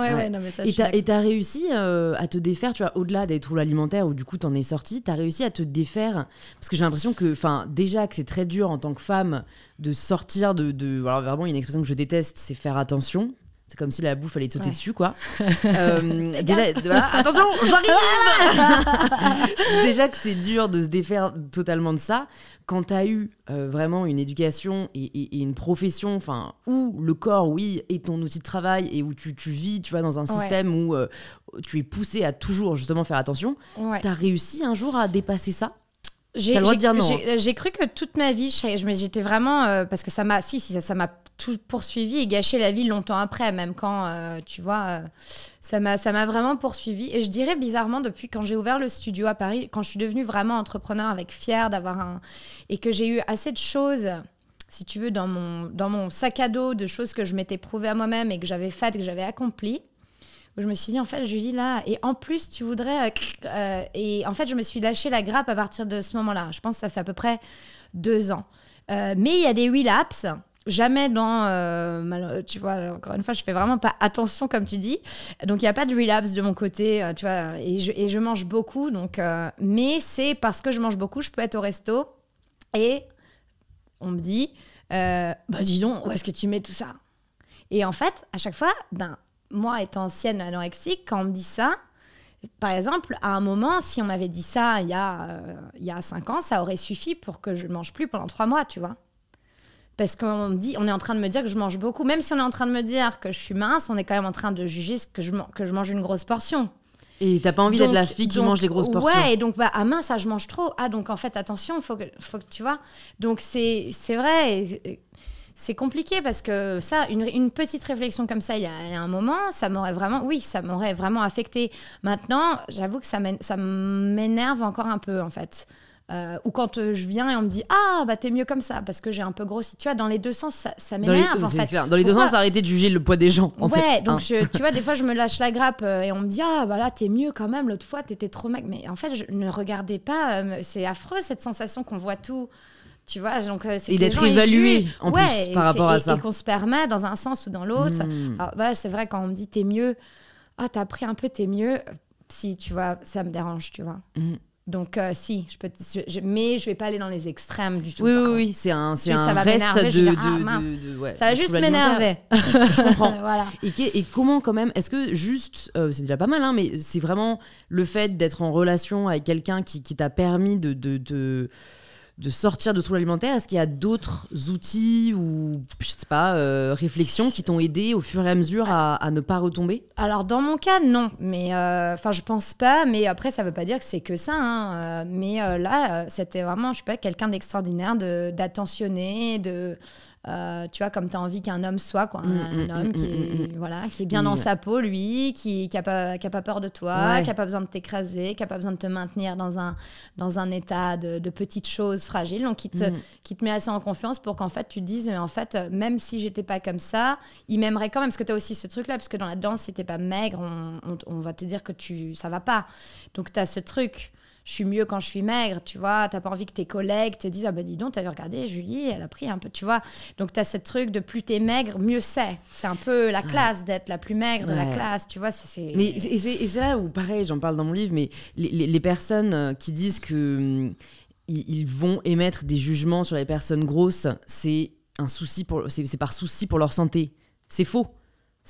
Ouais, ouais. non, et t'as réussi euh, à te défaire, tu vois, au-delà des troubles alimentaires où du coup t'en es sorti, t'as réussi à te défaire parce que j'ai l'impression que, enfin, déjà que c'est très dur en tant que femme de sortir de, de alors vraiment une expression que je déteste, c'est faire attention, c'est comme si la bouffe allait te sauter dessus, quoi. Euh, déjà, bah, attention, j'arrive Déjà que c'est dur de se défaire totalement de ça. Quand tu as eu euh, vraiment une éducation et, une profession, enfin, où le corps, oui, est ton outil de travail et où tu, vis, tu vois, dans un système où euh, tu es poussé à toujours justement faire attention, tu as réussi un jour à dépasser ça j'ai, cru que toute ma vie, j'étais vraiment parce que ça m'a, si, si ça, m'a tout poursuivi et gâché la vie longtemps après, même quand, euh, tu vois, euh, ça m'a vraiment poursuivi. Et je dirais bizarrement, depuis quand j'ai ouvert le studio à Paris, quand je suis devenue vraiment entrepreneur avec fier d'avoir un... et que j'ai eu assez de choses si tu veux, dans mon, dans mon sac à dos de choses que je m'étais prouvé à moi-même et que j'avais faites, que j'avais accomplies, où je me suis dit, en fait, je dis, là, et en plus, tu voudrais. Euh, et en fait, je me suis lâché la grappe à partir de ce moment-là. Je pense que ça fait à peu près deux ans. mais il y a des laps jamais dans, euh, euh, tu vois, encore une fois, je fais vraiment pas attention comme tu dis. Donc il n'y a pas de relapse de mon côté, euh, tu vois, et je, mange beaucoup. Donc, mais c'est parce que je mange beaucoup, je peux être au resto et on me dit, euh, bah dis donc, où est-ce que tu mets tout ça Et en fait, à chaque fois, ben moi étant ancienne anorexique, quand on me dit ça, par exemple, à un moment, si on m'avait dit ça il y a, il y a 5 ans, ça aurait suffi pour que je ne mange plus pendant 3 mois, tu vois parce qu'on dit, on est en train de me dire que je mange beaucoup. Même si on est en train de me dire que je suis mince, on est quand même en train de juger ce que, je, mange une grosse portion. Et t'as pas envie d'être la fille qui mange des grosses portions. Ouais, et donc, bah, à ah mince, ça, ah, je mange trop. Ah, donc en fait, attention, faut que, faut que tu vois. Donc c'est vrai, c'est compliqué parce que ça, une, petite réflexion comme ça, il y, a, un moment, ça m'aurait vraiment, oui, ça m'aurait vraiment affecté. Maintenant, j'avoue que ça m'énerve encore un peu, en fait. Euh, ou quand euh, je viens et on me dit ah bah t'es mieux comme ça parce que j'ai un peu grossi tu vois dans les deux sens ça, m'énerve en fait dans les deux sens arrêter de juger le poids des gens en ouais donc hein. tu vois des fois je me lâche la grappe euh, et on me dit ah bah là t'es mieux quand même l'autre fois t'étais trop mec mais en fait je ne regardais pas c'est affreux cette sensation qu'on voit tout tu vois donc c'est et d'être évalué en plus par rapport à ça et qu'on se permet dans un sens ou dans l'autre hmm. bah, c'est vrai quand on me dit t'es mieux ah t'as pris un peu t'es mieux si tu vois ça me dérange tu vois hmm. Donc, euh, si, je peux, je, mais je vais pas aller dans les extrêmes du tout. Oui, oui, oui, c'est un, c'est un reste de, Ça va juste m'énerver. et, comment, quand même, est-ce que juste, euh, c'est déjà pas mal, hein, mais c'est vraiment le fait d'être en relation avec quelqu'un qui, qui t'a permis de, de de sortir de sous alimentaire Est-ce qu'il y a d'autres outils ou, je sais pas, euh, réflexions qui t'ont aidé au fur et à mesure à, ne pas retomber Alors, dans mon cas, non. Mais, euh, enfin, je pense pas. Mais après, ça veut pas dire que c'est que ça. Hein, euh, mais là, c'était vraiment, je sais pas, quelqu'un d'extraordinaire, d'attentionné, de, euh, tu vois, comme tu as envie qu'un homme soit, quoi. Mm, un, mm, homme mm, qui, est, voilà, qui est bien dans sa peau, lui, qui n'a pas, a pas peur de toi, qui n'a pas besoin de t'écraser, qui n'a pas besoin de te maintenir dans un, dans un état de, petites choses fragiles. Donc, qui te, qui te met assez en confiance pour qu'en fait, tu te dises, mais en fait, euh, même si j'étais pas comme ça, il m'aimerait quand même. Parce que tu as aussi ce truc-là, parce que dans la danse, si tu pas maigre, on, on, va te dire que tu ça va pas. Donc, tu as ce truc je suis mieux quand je suis maigre, tu vois. T'as pas envie que tes collègues te disent Ah ben dis donc, t'avais regardé Julie, elle a pris un peu, tu vois. Donc t'as ce truc de plus t'es maigre, mieux c'est. C'est un peu la classe d'être la plus maigre de la classe, tu vois. C'est, Mais c'est, là où, pareil, j'en parle dans mon livre, mais les, personnes euh, qui disent que. Mm, ils vont émettre des jugements sur les personnes grosses, c'est un souci pour, c'est par souci pour leur santé. C'est faux.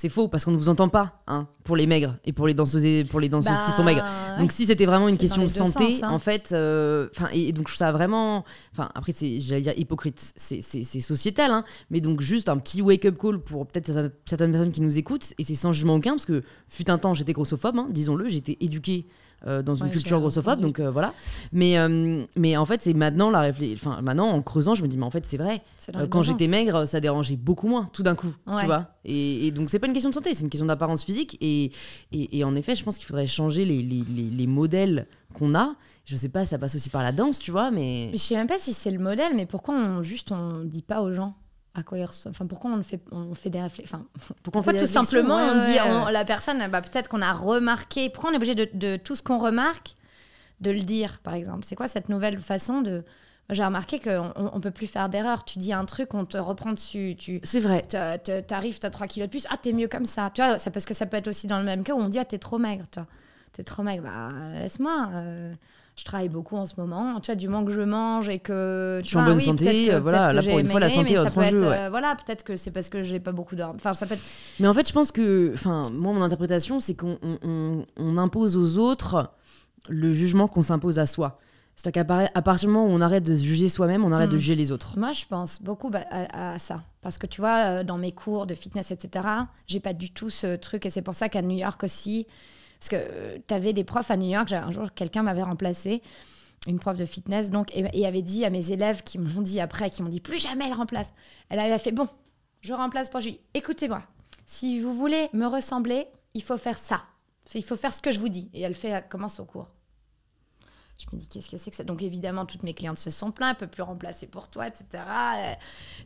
C'est faux parce qu'on ne vous entend pas, hein, pour les maigres et pour les danseuses et pour les danseuses qui sont bah, maigres. Donc si c'était vraiment une question de santé, hein. en fait, euh, enfin et, donc ça vraiment, enfin après c'est j'allais dire hypocrite, c'est sociétal, hein, mais donc juste un petit wake up call pour peut-être certaines personnes qui nous écoutent et c'est sans jugement aucun parce que fut un temps j'étais grossophobe, disons-le, j'étais éduquée euh, dans une culture grossophobe, donc euh, voilà. Mais, euh, mais en fait, c'est maintenant la réflexion. Enfin, maintenant, en creusant, je me dis, mais en fait, c'est vrai. quand j'étais maigre, ça dérangeait beaucoup moins, tout d'un coup, tu vois. Et, donc, c'est pas une question de santé, c'est une question d'apparence physique. Et, et, en effet, je pense qu'il faudrait changer les, les, les, modèles qu'on a. Je sais pas, ça passe aussi par la danse, tu vois, mais. je sais même pas si c'est le modèle, mais pourquoi on juste on dit pas aux gens Enfin, pourquoi on fait, on fait des réflexions. Enfin, pourquoi fait, tout simplement, on dit la personne, bah, peut-être qu'on a remarqué. Pourquoi on est obligé de, tout ce qu'on remarque, de le dire, par exemple C'est quoi cette nouvelle façon de. J'ai remarqué qu'on ne peut plus faire d'erreur. Tu dis un truc, on te reprend dessus. Tu, c'est vrai. tu t'as 3 kilos de plus. Ah, t'es mieux comme ça. Tu vois, c'est parce que ça peut être aussi dans le même cas où on dit, ah, t'es trop maigre. Tu t'es trop maigre. Bah, laisse-moi. Euh, je travaille beaucoup en ce moment. Tu vois, du moment que je mange et que. Tu je suis en bonne santé, euh, voilà. Là, pour une fois, la santé est en jeu. Ouais. Euh, voilà, peut-être que c'est parce que j'ai pas beaucoup d'heures. Enfin, ça peut Mais en fait, je pense que. Enfin, moi, mon interprétation, c'est qu'on on, impose aux autres le jugement qu'on s'impose à soi. C'est-à-dire qu'à partir du moment où on arrête de juger soi-même, on arrête de mm. juger les autres. Moi, je pense beaucoup bah, à, à, ça. Parce que tu vois, euh, dans mes cours de fitness, etc., j'ai pas du tout ce truc. Et c'est pour ça qu'à New York aussi, parce que euh, tu avais des profs à New York, un jour quelqu'un m'avait remplacé, une prof de fitness, donc, et, avait dit à mes élèves qui m'ont dit après, qui m'ont dit plus jamais elle remplace. Elle avait fait bon, je remplace pour Julie. Écoutez-moi, si vous voulez me ressembler, il faut faire ça. Il faut faire ce que je vous dis. Et elle fait, commence au cours. Je me dis, qu'est-ce que c'est que ça Donc, évidemment, toutes mes clientes se sont plaintes, ne peut plus remplacer pour toi, etc. Euh,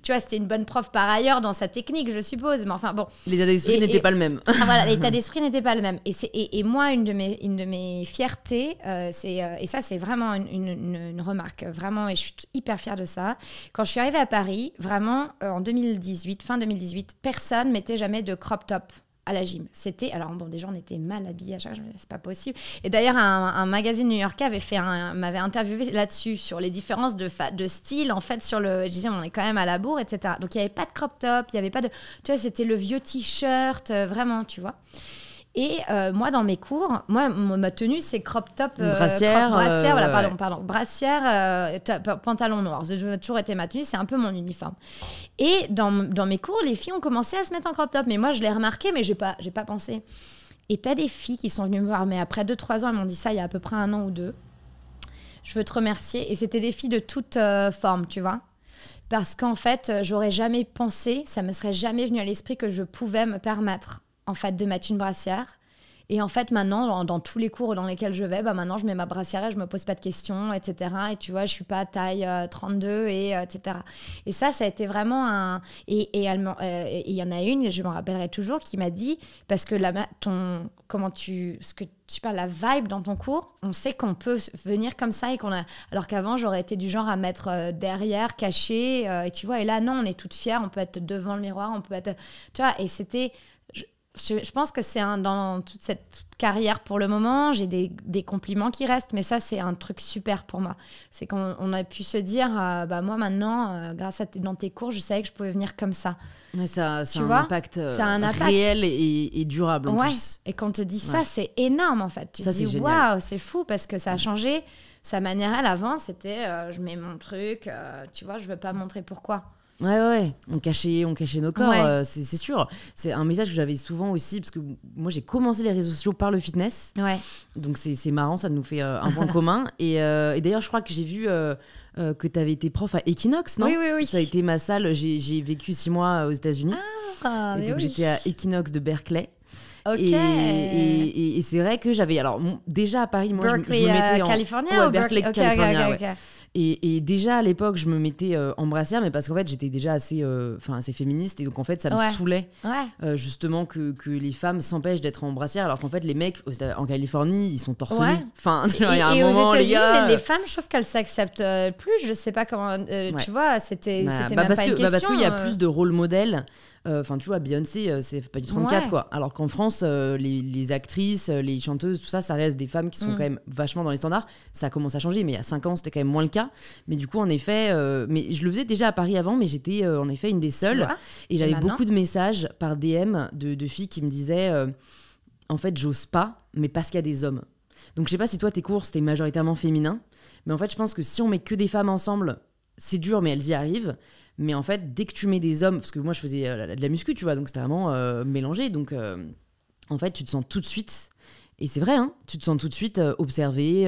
tu vois, c'était une bonne prof par ailleurs dans sa technique, je suppose. Mais enfin, bon. L'état d'esprit n'était pas le même. Ah, l'état d'esprit n'était pas le même. Et, moi, une de mes, une de mes fiertés, euh, c'est, euh, et ça, c'est vraiment une, remarque, vraiment, et je suis hyper fière de ça. Quand je suis arrivée à Paris, vraiment, en 2018, fin 2018, personne ne mettait jamais de crop top à la gym. C'était alors bon déjà on était mal habillés à chaque c'est pas possible. Et d'ailleurs un, magazine new-yorkais avait fait m'avait interviewé là-dessus sur les différences de de style en fait sur le je disais on est quand même à la bourre etc. Donc il y avait pas de crop top, il y avait pas de tu vois c'était le vieux t-shirt euh, vraiment tu vois. Et euh, moi, dans mes cours, moi, ma tenue, c'est crop top, euh, brassière, euh, pardon, brassière, pantalon noir. J'ai toujours été ma tenue, c'est un peu mon uniforme. Et dans, dans, mes cours, les filles ont commencé à se mettre en crop top, mais moi, je l'ai remarqué, mais j'ai pas, j'ai pas pensé. Et tu as des filles qui sont venues me voir, mais après 2-3 ans, elles m'ont dit ça il y a à peu près un an ou deux. Je veux te remercier. Et c'était des filles de toutes formes, tu vois parce qu'en fait, j'aurais jamais pensé, ça me serait jamais venu à l'esprit que je pouvais me permettre en fait, de mettre une brassière. Et en fait, maintenant, dans, tous les cours dans lesquels je vais, bah, maintenant, je mets ma brassière et je me pose pas de questions, etc. Et tu vois, je suis pas taille 32, euh, et, euh, etc. Et ça, ça a été vraiment un. Euh, et il y en a une, je m'en rappellerai toujours, qui m'a dit parce que la, ton. Comment tu. Ce que, tu la vibe dans ton cours, on sait qu'on peut venir comme ça et qu'on a. Alors qu'avant, j'aurais été du genre à mettre derrière, caché, et tu vois, et là, non, on est toutes fières, on peut être devant le miroir, on peut être. Tu vois, et c'était je, pense que c'est un dans toute cette carrière pour le moment, j'ai des, compliments qui restent, mais ça c'est un truc super pour moi. C'est qu'on a pu se dire, euh, bah moi maintenant, euh, grâce à dans tes cours, je savais que je pouvais venir comme ça. Mais ça, euh, un impact, réel et, durable en Et quand on te dit ça, c'est énorme en fait. Tu dis waouh, c'est fou parce que ça a changé sa manière. à avant, c'était je mets mon truc, tu vois, je veux pas montrer pourquoi. Ouais, ouais, on cachait, on cachait nos corps, euh, c'est sûr. C'est un message que j'avais souvent aussi, parce que moi j'ai commencé les réseaux sociaux par le fitness. Ouais. Donc c'est marrant, ça nous fait euh, un point commun. Euh, et, d'ailleurs, je crois que j'ai vu que tu avais été prof à Equinox, non Oui, oui, oui. Ça a été ma salle, j'ai vécu six mois aux États-Unis. Ah, donc j'étais à Equinox de Berkeley. Ok. Et, c'est vrai que j'avais. Alors, déjà à Paris, moi, Berkeley, je, me mettais en. California Berkeley, et, déjà à l'époque, je me mettais euh, en brassière, mais parce qu'en fait, j'étais déjà assez, euh, assez féministe. Et donc, en fait, ça me saoulait euh, justement que, que, les femmes s'empêchent d'être en brassière, alors qu'en fait, les mecs en Californie, ils sont torse ouais. Enfin, il y a un moment, les, les, femmes, je trouve qu'elles s'acceptent plus. Je sais pas comment. Tu vois, c'était bah, bah, parce une bah, parce qu'il y a plus de rôle modèle euh, enfin, tu vois, Beyoncé, euh, c'est pas du 34, quoi. Alors qu'en France, euh, les, actrices, les chanteuses, tout ça, ça reste des femmes qui sont mm. quand même vachement dans les standards. Ça commence à changer, mais il y a 5 ans, c'était quand même moins le cas. Mais du coup, en effet, mais je le faisais déjà à Paris avant, mais j'étais en effet une des seules. Et j'avais beaucoup de messages par DM de, de filles qui me disaient en fait, j'ose pas, mais parce qu'il y a des hommes. Donc, je sais pas si toi, tes cours, c'était majoritairement féminin, mais en fait, je pense que si on met que des femmes ensemble, c'est dur, mais elles y arrivent. Mais en fait, dès que tu mets des hommes, parce que moi je faisais euh, de la muscu, tu vois, donc c'était vraiment euh, mélangé. Donc euh, en fait, tu te sens tout de suite, et c'est vrai, hein, tu te sens tout de suite observé,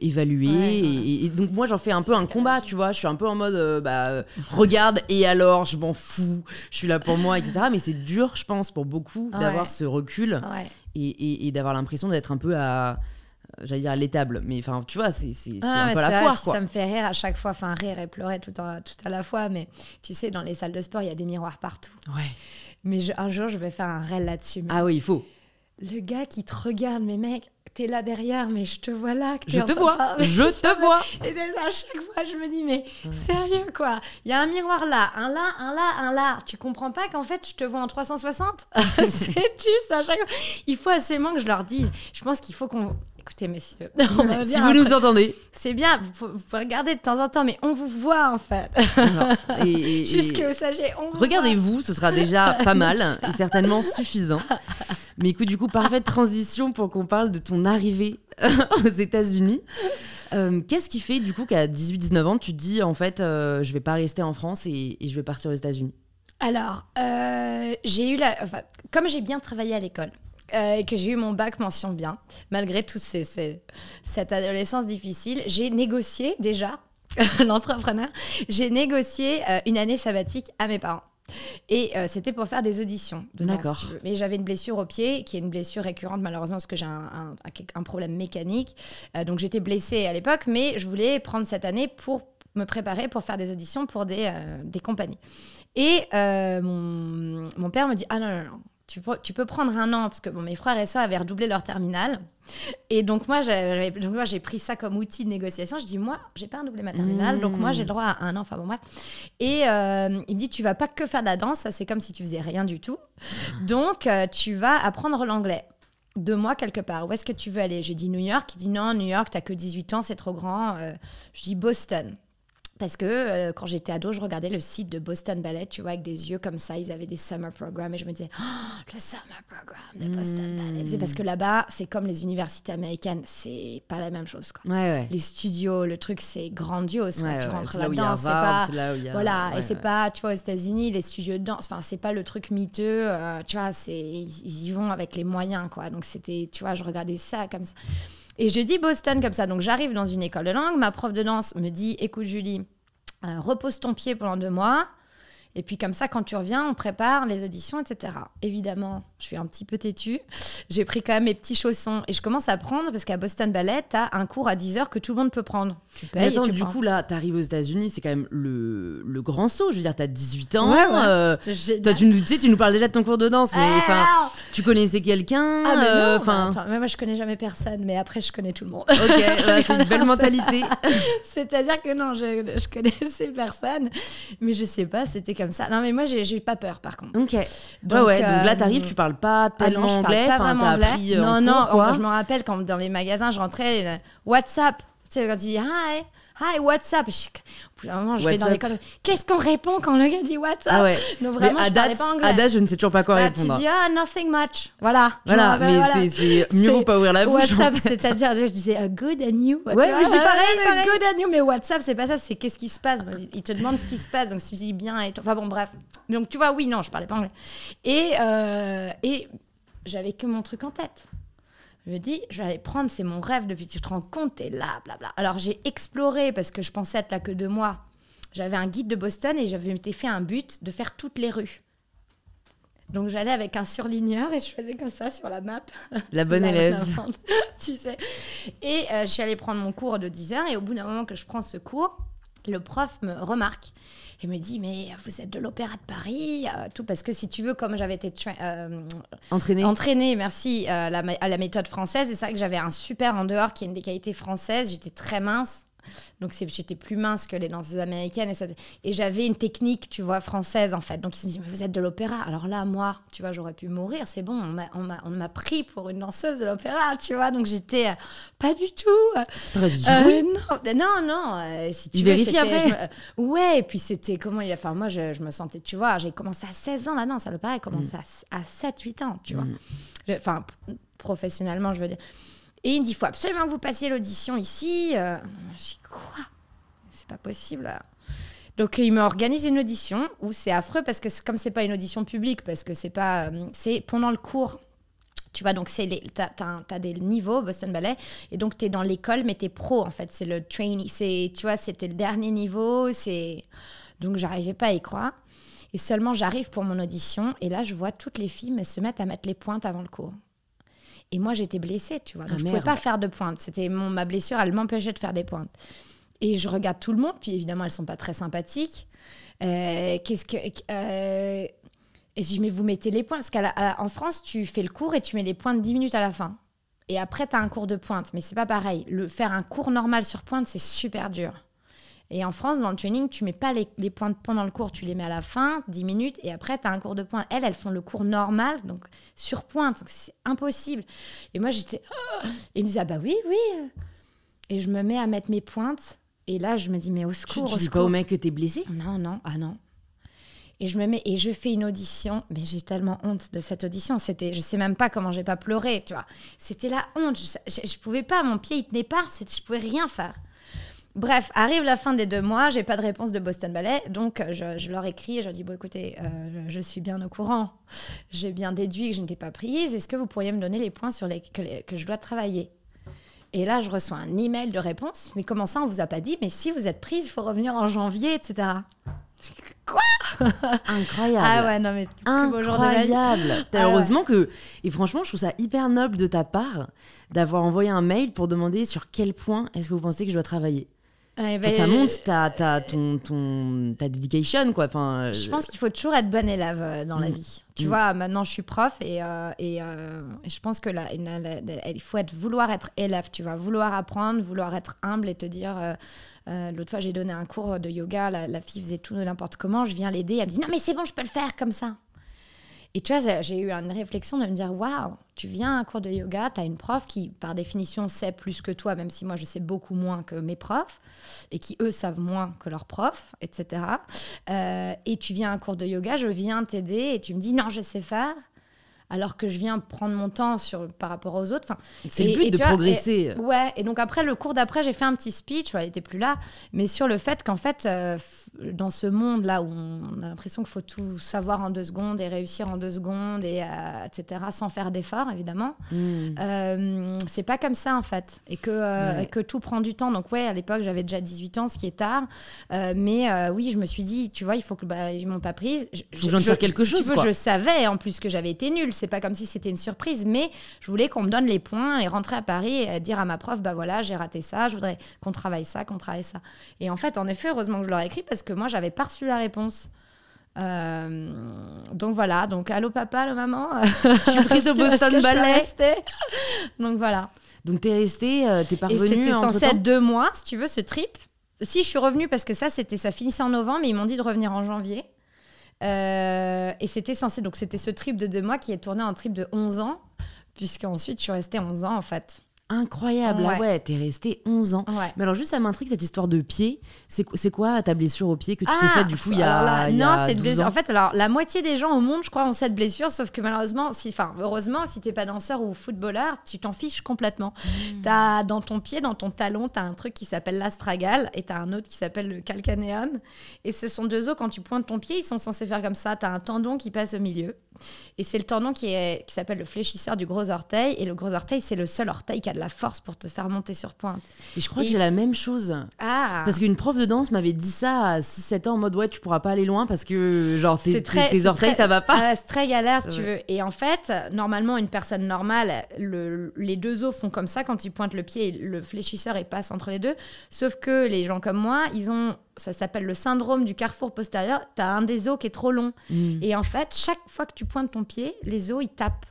évalué. Et, donc moi j'en fais un peu un combat, tu vois. Je suis un peu en mode, bah, regarde, et alors, je m'en fous, je suis là pour moi, etc. Mais c'est dur, je pense, pour beaucoup d'avoir ce recul et d'avoir l'impression d'être un peu à j'allais dire l'étable, mais enfin, tu vois, c'est ah, un peu la foire. Quoi. Ça me fait rire à chaque fois, enfin, rire et pleurer tout, en, tout à la fois, mais tu sais, dans les salles de sport, il y a des miroirs partout. Ouais. Mais un jour, je vais faire un rêve là-dessus. Ah oui, il faut. Le gars qui te regarde, mais mec, t'es là derrière, mais je te vois là. Que je te vois, je te vois. Et à chaque fois, je me dis, mais sérieux quoi Il y a un miroir là, un là, un là, un là. Tu comprends pas qu'en fait, je te vois en 360 C'est juste à chaque fois. Il faut assez que je leur dise. Je pense qu'il faut qu'on écoutez, messieurs. si vous nous entendez. C'est bien, vous, vous, pouvez de temps en temps, mais on vous voit en fait. Et, et, Juste que vous sachiez, Regardez-vous, ce sera déjà pas mal et certainement suffisant. Mais écoute, du coup, parfaite transition pour qu'on parle de ton arrivée aux États-Unis. Euh, qu'est-ce qui fait du coup qu'à 18-19 ans, tu dis en fait, euh, je vais pas rester en France et, je vais partir aux États-Unis alors, euh, j'ai eu la. comme j'ai bien travaillé à l'école, euh, et que j'ai eu mon bac mention bien, malgré toute cette adolescence difficile. J'ai négocié déjà, l'entrepreneur, j'ai négocié euh, une année sabbatique à mes parents. Et euh, c'était pour faire des auditions. D'accord. Mais j'avais une blessure au pied, qui est une blessure récurrente malheureusement parce que j'ai un, problème mécanique. donc j'étais blessée à l'époque, mais je voulais prendre cette année pour me préparer pour faire des auditions pour des, des compagnies. Et mon, mon, père me dit Ah non, non, non, tu, peux prendre un an, parce que bon, mes frères et soeurs avaient redoublé leur terminale. Et donc, moi, j'ai pris ça comme outil de négociation. Je dis, moi, j'ai pas redoublé ma terminale, donc moi, mmh. j'ai le droit à un an. Enfin, bon, bref. Et euh, il me dit, tu vas pas que faire de la danse, ça, c'est comme si tu faisais rien du tout. Donc, euh, tu vas apprendre l'anglais. Deux mois quelque part. Où est-ce que tu veux aller J'ai dit New York. Il dit non, New York, t'as que 18 ans, c'est trop grand. Euh, je dis Boston. Parce que euh, quand j'étais ado, je regardais le site de Boston Ballet, tu vois, avec des yeux comme ça. Ils avaient des summer programs et je me disais, oh, le summer program de Boston hmm. Ballet. C'est parce que là-bas, c'est comme les universités américaines, c'est pas la même chose. Quoi. Les studios, le truc, c'est grandiose. tu rentres là-dedans, c'est pas. Voilà, et c'est pas, tu vois, aux États-Unis, les studios de danse, enfin, c'est pas le truc miteux, euh, tu vois, ils y vont avec les moyens, quoi. Donc c'était, tu vois, je regardais ça comme ça. Et je dis Boston comme ça. Donc j'arrive dans une école de langue, ma prof de danse me dit écoute Julie, euh, repose ton pied pendant deux mois. Et puis comme ça, quand tu reviens, on prépare les auditions, etc. Évidemment, je suis un petit peu têtue. J'ai pris quand même mes petits chaussons et je commence à prendre parce qu'à Boston Ballet, t'as un cours à 10 heures que tout le monde peut prendre. Mais attends, du coup, là, t'arrives aux États-Unis, c'est quand même le, le, grand saut. Je veux dire, t'as 18 ans. Euh, tu, nous, sais, tu nous parles déjà de ton cours de danse, ah, tu connaissais quelqu'un. Ah, euh, moi, je connais jamais personne, mais après, je connais tout le monde. Ok, c'est une belle mentalité. C'est-à-dire que non, je, je connaissais personne, mais je sais pas, c'était comme ça. Non, mais moi, j'ai eu pas peur, par contre. Ok. Donc, ouais, ouais. donc là, euh, t'arrives, tu parles parle pas ah, tellement ah non, pas vraiment anglais. Euh, non, non, je me rappelle quand dans les magasins, je rentrais, euh, WhatsApp, tu sais, quand tu dis hi, Hi, what's up je vais dans l'école. Qu'est-ce qu'on répond quand le gars dit what's up ah vraiment, je pas anglais. À date, je ne sais toujours pas quoi répondre. Tu dis ah nothing much. Voilà. Voilà, mais c'est mieux ou pas ouvrir la bouche. WhatsApp, c'est-à-dire je disais uh, good and you. Ouais, je dis pareil, pareil, good and you, mais WhatsApp, c'est pas ça. C'est qu'est-ce qui se passe Il te demande ce qui se passe. Donc si je dis bien, et enfin bon, bref. Donc tu vois, oui, non, je parlais pas anglais. Et euh, et j'avais que mon truc en tête. Je me dis, je vais aller prendre, c'est mon rêve depuis que tu te rends compte, t'es là, blabla. Alors j'ai exploré parce que je pensais être là que deux mois. J'avais un guide de Boston et j'avais fait un but de faire toutes les rues. Donc j'allais avec un surligneur et je faisais comme ça sur la map. La bonne élève. tu sais. Et euh, je suis allée prendre mon cours de 10 heures et au bout d'un moment que je prends ce cours, le prof me remarque et me dit mais vous êtes de l'opéra de Paris euh, tout parce que si tu veux comme j'avais été euh, entraînée merci euh, à la méthode française et c'est ça que j'avais un super en dehors qui est une des qualités françaises j'étais très mince donc j'étais plus mince que les danseuses américaines. Et, j'avais une technique, tu vois, française en fait. Donc ils se disent, mais vous êtes de l'opéra. Alors là, moi, tu vois, j'aurais pu mourir. C'est bon, on m'a pris pour une danseuse de l'opéra, tu vois. Donc j'étais euh, pas du tout. Euh, euh, non, non, si tu vérifies après. ouais, et puis c'était comment il Enfin, moi, je, me sentais, tu vois, j'ai commencé à 16 ans la danse à l'opéra, j'ai commencé mm. à, à 7-8 ans, tu vois. Mm. Enfin, professionnellement, je veux dire. Et il me dit, il faut absolument que vous passiez l'audition ici. Euh, dis, quoi C'est pas possible. Donc il m'organise une audition où c'est affreux parce que comme c'est pas une audition publique, parce que c'est pas, euh, c'est pendant le cours. Tu vois, donc c'est t'as, as, des niveaux Boston Ballet et donc t'es dans l'école mais t'es pro en fait. C'est le training c'est tu vois, c'était le dernier niveau. C'est donc j'arrivais pas à y croire. Et seulement j'arrive pour mon audition et là je vois toutes les filles se mettre à mettre les pointes avant le cours. Et moi, j'étais blessée, tu vois. Ah, je ne pouvais pas faire de pointe. C'était mon, ma blessure, elle m'empêchait de faire des pointes. Et je regarde tout le monde, puis évidemment, elles sont pas très sympathiques. Euh, qu'est-ce que. Euh, et je dis, mais vous mettez les pointes. Parce qu'en France, tu fais le cours et tu mets les pointes 10 minutes à la fin. Et après, tu as un cours de pointe. Mais c'est pas pareil. Le, faire un cours normal sur pointe, c'est super dur. Et en France, dans le training, tu mets pas les, points pendant le cours, tu les mets à la fin, 10 minutes, et après, tu as un cours de pointe. Elles, elles font le cours normal, donc sur pointe, donc c'est impossible. Et moi, j'étais. Oh! Et ils me disaient, ah bah oui, oui. Et je me mets à mettre mes pointes, et là, je me dis, mais au secours. Tu, tu dis pas au mec que t'es blessé Non, non, ah non. Et je me mets et je fais une audition, mais j'ai tellement honte de cette audition. C'était, je sais même pas comment j'ai pas pleuré, tu vois. C'était la honte. Je, je, pouvais pas, mon pied il tenait pas. Je pouvais rien faire. Bref, arrive la fin des deux mois, j'ai pas de réponse de Boston Ballet, donc euh, je, leur écris, et je leur dis bon écoutez, euh, je suis bien au courant, j'ai bien déduit que je n'étais pas prise, est-ce que vous pourriez me donner les points sur les que, je dois travailler Et là, je reçois un email de réponse, mais comment ça, on vous a pas dit Mais si vous êtes prise, il faut revenir en janvier, etc. Quoi Incroyable. Ah ouais, non mais incroyable. Ah heureusement que et franchement, je trouve ça hyper noble de ta part d'avoir envoyé un mail pour demander sur quel point est-ce que vous pensez que je dois travailler. Bah, ça euh, ta, ta dedication, quoi. Enfin, euh, je pense qu'il faut toujours être bon élève euh, dans la mm. vie. Tu mm. vois, maintenant, je suis prof et, et je pense que là, il faut être, vouloir être élève, tu vois. Vouloir apprendre, vouloir être humble et te dire... L'autre fois, j'ai donné un cours de yoga, la, la fille faisait tout n'importe comment, je viens l'aider, elle me dit « Non, mais c'est bon, je peux le faire comme ça ». Et tu vois, j'ai eu une réflexion de me dire waouh, tu viens à un cours de yoga, tu as une prof qui, par définition, sait plus que toi, même si moi je sais beaucoup moins que mes profs, et qui eux savent moins que leurs profs, etc. Euh, et tu viens à un cours de yoga, je viens t'aider, et tu me dis non, je sais faire alors que je viens prendre mon temps sur, par rapport aux autres. c'est le but de progresser. ouais, et donc après, le cours d'après, j'ai fait un petit speech, elle n'était plus là, mais sur le fait qu'en fait, euh, dans ce monde-là où on a l'impression qu'il faut tout savoir en deux secondes et réussir en deux secondes, et, euh, etc., sans faire d'efforts, évidemment, hmm. euh, c'est pas comme ça en fait. Et que, que tout prend du temps. Donc, ouais, à l'époque, j'avais déjà 18 ans, ce qui est tard, mais oui, je me suis dit, tu vois, il faut que bah, ils m'ont pas prise. Je, faut que quelque chose. Je savais en plus que j'avais été nulle c'est pas comme si c'était une surprise, mais je voulais qu'on me donne les points et rentrer à Paris et dire à ma prof, bah voilà, j'ai raté ça, je voudrais qu'on travaille ça, qu'on travaille ça. Et en fait, en effet, heureusement que je leur ai écrit parce que moi, j'avais pas reçu la réponse. Euh, donc voilà, donc allô papa, allô maman. je suis prise au Boston Ballet. donc voilà. Donc t'es restée, euh, t'es parvenue. Et c'était censé être deux mois, si tu veux, ce trip. Si je suis revenue parce que ça, c'était ça finissait en novembre, mais ils m'ont dit de revenir en janvier. Euh, et c'était censé, donc c'était ce trip de deux mois qui est tourné en trip de 11 ans, puisque ensuite je suis restée 11 ans en fait incroyable. Ah ouais. Ah t'es resté 11 ans. Mais alors, juste, ça m'intrigue cette histoire de pied. C'est quoi ta blessure au pied que tu t'es ah, faite du coup il y a. Là, non, En fait, alors, la moitié des gens au monde, je crois, ont cette blessure. Sauf que malheureusement, si, enfin, heureusement, si t'es pas danseur ou footballeur, tu t'en fiches complètement. Mmh. As, dans ton pied, dans ton talon, t'as un truc qui s'appelle l'astragale et t'as un autre qui s'appelle le calcaneum. Et ce sont deux os, quand tu pointes ton pied, ils sont censés faire comme ça. T'as un tendon qui passe au milieu. Et c'est le tendon qui, est, qui s'appelle le fléchisseur du gros orteil. Et le gros orteil, c'est le seul orteil qui a de la force pour te faire monter sur pointe. Et je crois que j'ai la même chose. Ah. Parce qu'une prof de danse m'avait dit ça à 6-7 ans en mode ouais, tu pourras pas aller loin parce que genre tes, tes orteils, ça va pas. c'est très galère si tu veux. Et en fait, normalement, une personne normale, les deux os font comme ça quand ils pointent le pied, le fléchisseur et passe entre les deux. Sauf que les gens comme moi, ils ont ça s'appelle le syndrome du carrefour postérieur, tu as un des os qui est trop long. Hmm. Et en fait, chaque fois que tu pointes ton pied, les os, ils tapent.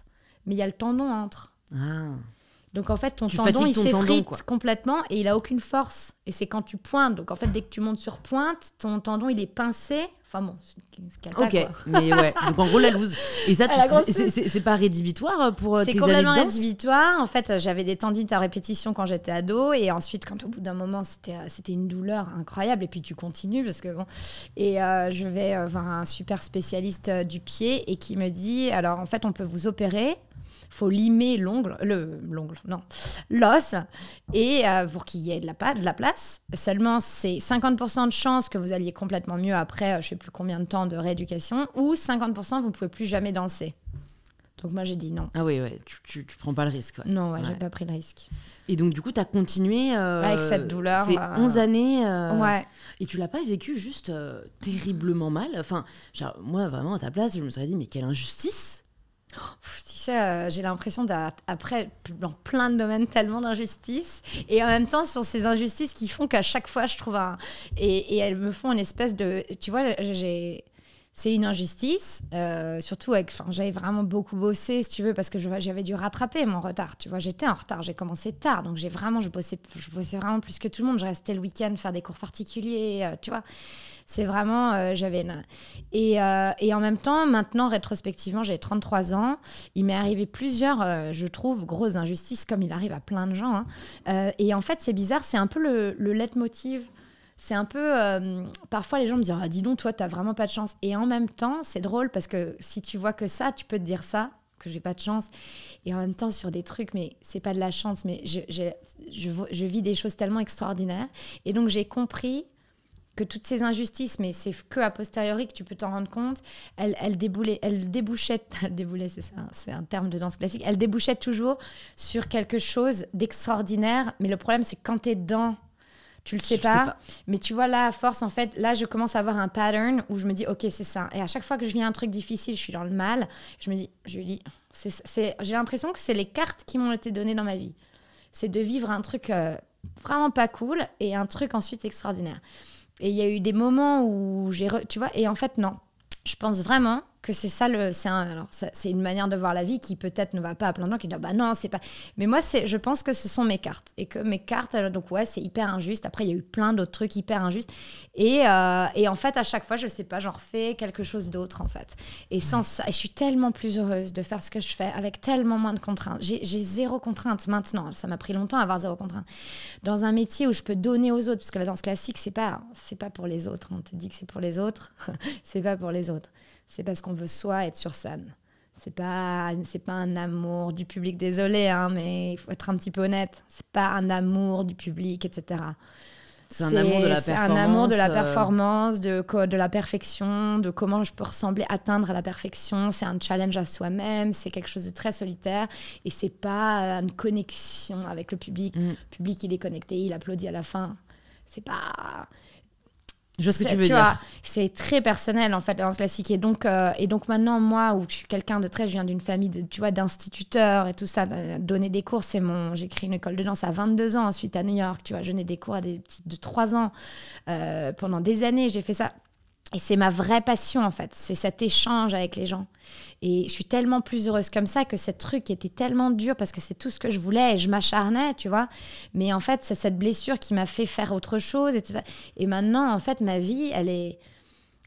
Mais il y a le tendon entre. Ah. Donc en fait, ton tendon, il s'effrite complètement et il a aucune force. Et c'est quand tu pointes. Donc en fait, dès que tu montes sur pointe, ton tendon, il est pincé c'est Ok, mais ouais. Donc en gros, la loose. Et ça, c'est pas rédhibitoire pour euh, tes C'est complètement rédhibitoire. En fait, euh, j'avais des tendites à répétition quand j'étais ado. Et ensuite, quand au bout d'un moment, c'était euh, une douleur incroyable. Et puis tu continues parce que bon. Et je vais voir un super spécialiste du pied et qui me dit alors en fait, on peut vous opérer faut limer l'ongle, le l'ongle, non, l'os, et euh, pour qu'il y ait de la, de la place. Seulement, c'est 50% de chance que vous alliez complètement mieux après, euh, je sais plus combien de temps de rééducation, ou 50% vous ne pouvez plus jamais danser. Donc moi j'ai dit non. Ah oui, ouais. tu, tu, prends pas le risque. Non, ouais, j'ai pas pris le risque. Et donc du coup, tu as continué... Euh, Avec cette douleur. C'est 11 années. ouais. Et tu l'as pas vécu juste terriblement mal. Enfin, genre, moi vraiment à ta place, je me serais dit, mais quelle injustice tu sais, euh, j'ai l'impression après dans plein de domaines, tellement d'injustices. Et en même temps, ce sont ces injustices qui font qu'à chaque fois, je trouve un. Et, elles me font une espèce de. Tu vois, j'ai. C'est une injustice, euh, surtout avec. Enfin, j'avais vraiment beaucoup bossé, si tu veux, parce que j'avais dû rattraper mon retard. Tu vois, j'étais en retard, j'ai commencé tard, donc j'ai vraiment, je bossais, je bossais vraiment plus que tout le monde. Je restais le week-end faire des cours particuliers, euh, tu vois. C'est vraiment, euh, j'avais euh, et, en même temps, maintenant, rétrospectivement, j'ai 33 ans. Il m'est arrivé plusieurs, euh, je trouve, grosses injustices, comme il arrive à plein de gens. Hein. et en fait, c'est bizarre, c'est un peu le, le leitmotiv c'est un peu. parfois, les gens me disent ah, Dis donc, toi, t'as vraiment pas de chance. Et en même temps, c'est drôle parce que si tu vois que ça, tu peux te dire ça, que j'ai pas de chance. Et en même temps, sur des trucs, mais c'est pas de la chance, mais je, je vis des choses tellement extraordinaires. Et donc, j'ai compris que toutes ces injustices, mais c'est que a posteriori que tu peux t'en rendre compte, elles, elle débouchait débouchaient, c'est ça, c'est un terme de danse classique, Elle débouchait toujours sur quelque chose d'extraordinaire, mais le problème c'est quand tu es dedans tu le sais, pas, mais tu vois là à force en fait là je commence à avoir un pattern où je me dis ok c'est ça et à chaque fois que je viens à un truc difficile je suis dans le mal je me dis Julie j'ai l'impression que c'est les cartes qui m'ont été données dans ma vie c'est de vivre un truc euh, vraiment pas cool et un truc ensuite extraordinaire et il y a eu des moments où j'ai. Tu vois, et en fait, non. Je pense vraiment que c'est ça le c'est un, alors c'est une manière de voir la vie qui peut-être ne va pas à plein de gens qui disent bah non c'est pas mais moi c'est je pense que ce sont mes cartes et que mes cartes euh, donc ouais c'est hyper injuste après il y a eu plein d'autres trucs hyper injustes euh, et, en fait à chaque fois je sais pas j'en refais quelque chose d'autre en fait et sans ça je suis tellement plus heureuse de faire ce que je fais avec tellement moins de contraintes j'ai zéro contrainte maintenant ça m'a pris longtemps à avoir zéro contrainte dans un métier où je peux donner aux autres parce que la danse classique c'est pas c'est pas pour les autres on te dit que c'est pour les autres c'est pas pour les autres c'est parce qu'on veut soi être sur scène. C'est pas, c'est pas un amour du public, désolé, hein, mais il faut être un petit peu honnête. C'est pas un amour du public, etc. C'est un amour de la performance. un euh, amour de la performance, de, la perfection, de comment je peux ressembler, atteindre la perfection. C'est un challenge à soi-même, c'est quelque chose de très solitaire et c'est pas euh, une connexion avec le public. Mm. Le public, il est connecté, il applaudit à la fin. C'est pas. Je vois ce que tu veux dire. C'est très personnel en fait la danse classique et donc euh, et donc maintenant moi où je suis quelqu'un de très je viens d'une famille de tu vois d'instituteurs et tout ça donner des cours c'est mon j'ai créé une école de danse à 22 ans ensuite à New York tu vois je donnais des cours à des petites de 3 ans euh, pendant des années j'ai fait ça et c'est ma vraie passion en fait, c'est cet échange avec les gens. Et je suis tellement plus heureuse comme ça que ce truc était tellement dur parce que c'est tout ce que je voulais et je m'acharnais, tu vois. Mais en fait, c'est cette blessure qui m'a fait faire autre chose. Et maintenant, en fait, ma vie, elle est...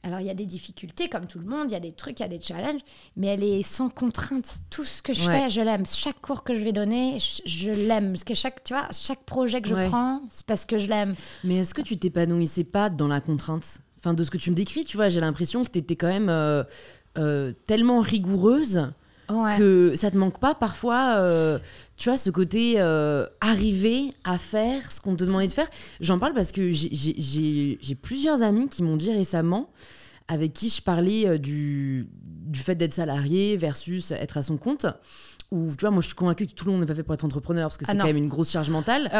Alors, il y a des difficultés comme tout le monde, il y a des trucs, il y a des challenges, mais elle est sans contrainte. Tout ce que je fais, je l'aime. Chaque cours que je vais donner, je, l'aime. Parce que chaque, tu vois, chaque projet que je prends, c'est parce que je l'aime. Mais est-ce que tu t'épanouissais pas dans la contrainte de ce que tu me décris, tu vois, j'ai l'impression que tu étais quand même euh, euh, tellement rigoureuse que ça te manque pas parfois, euh, tu vois, ce côté arriver à faire ce qu'on te demandait de faire. J'en parle parce que j'ai plusieurs amis qui m'ont dit récemment, avec qui je parlais du, du fait d'être salarié versus être à son compte où, tu vois, moi je suis convaincue que tout le monde n'est pas fait pour être entrepreneur parce que ah c'est quand même une grosse charge mentale,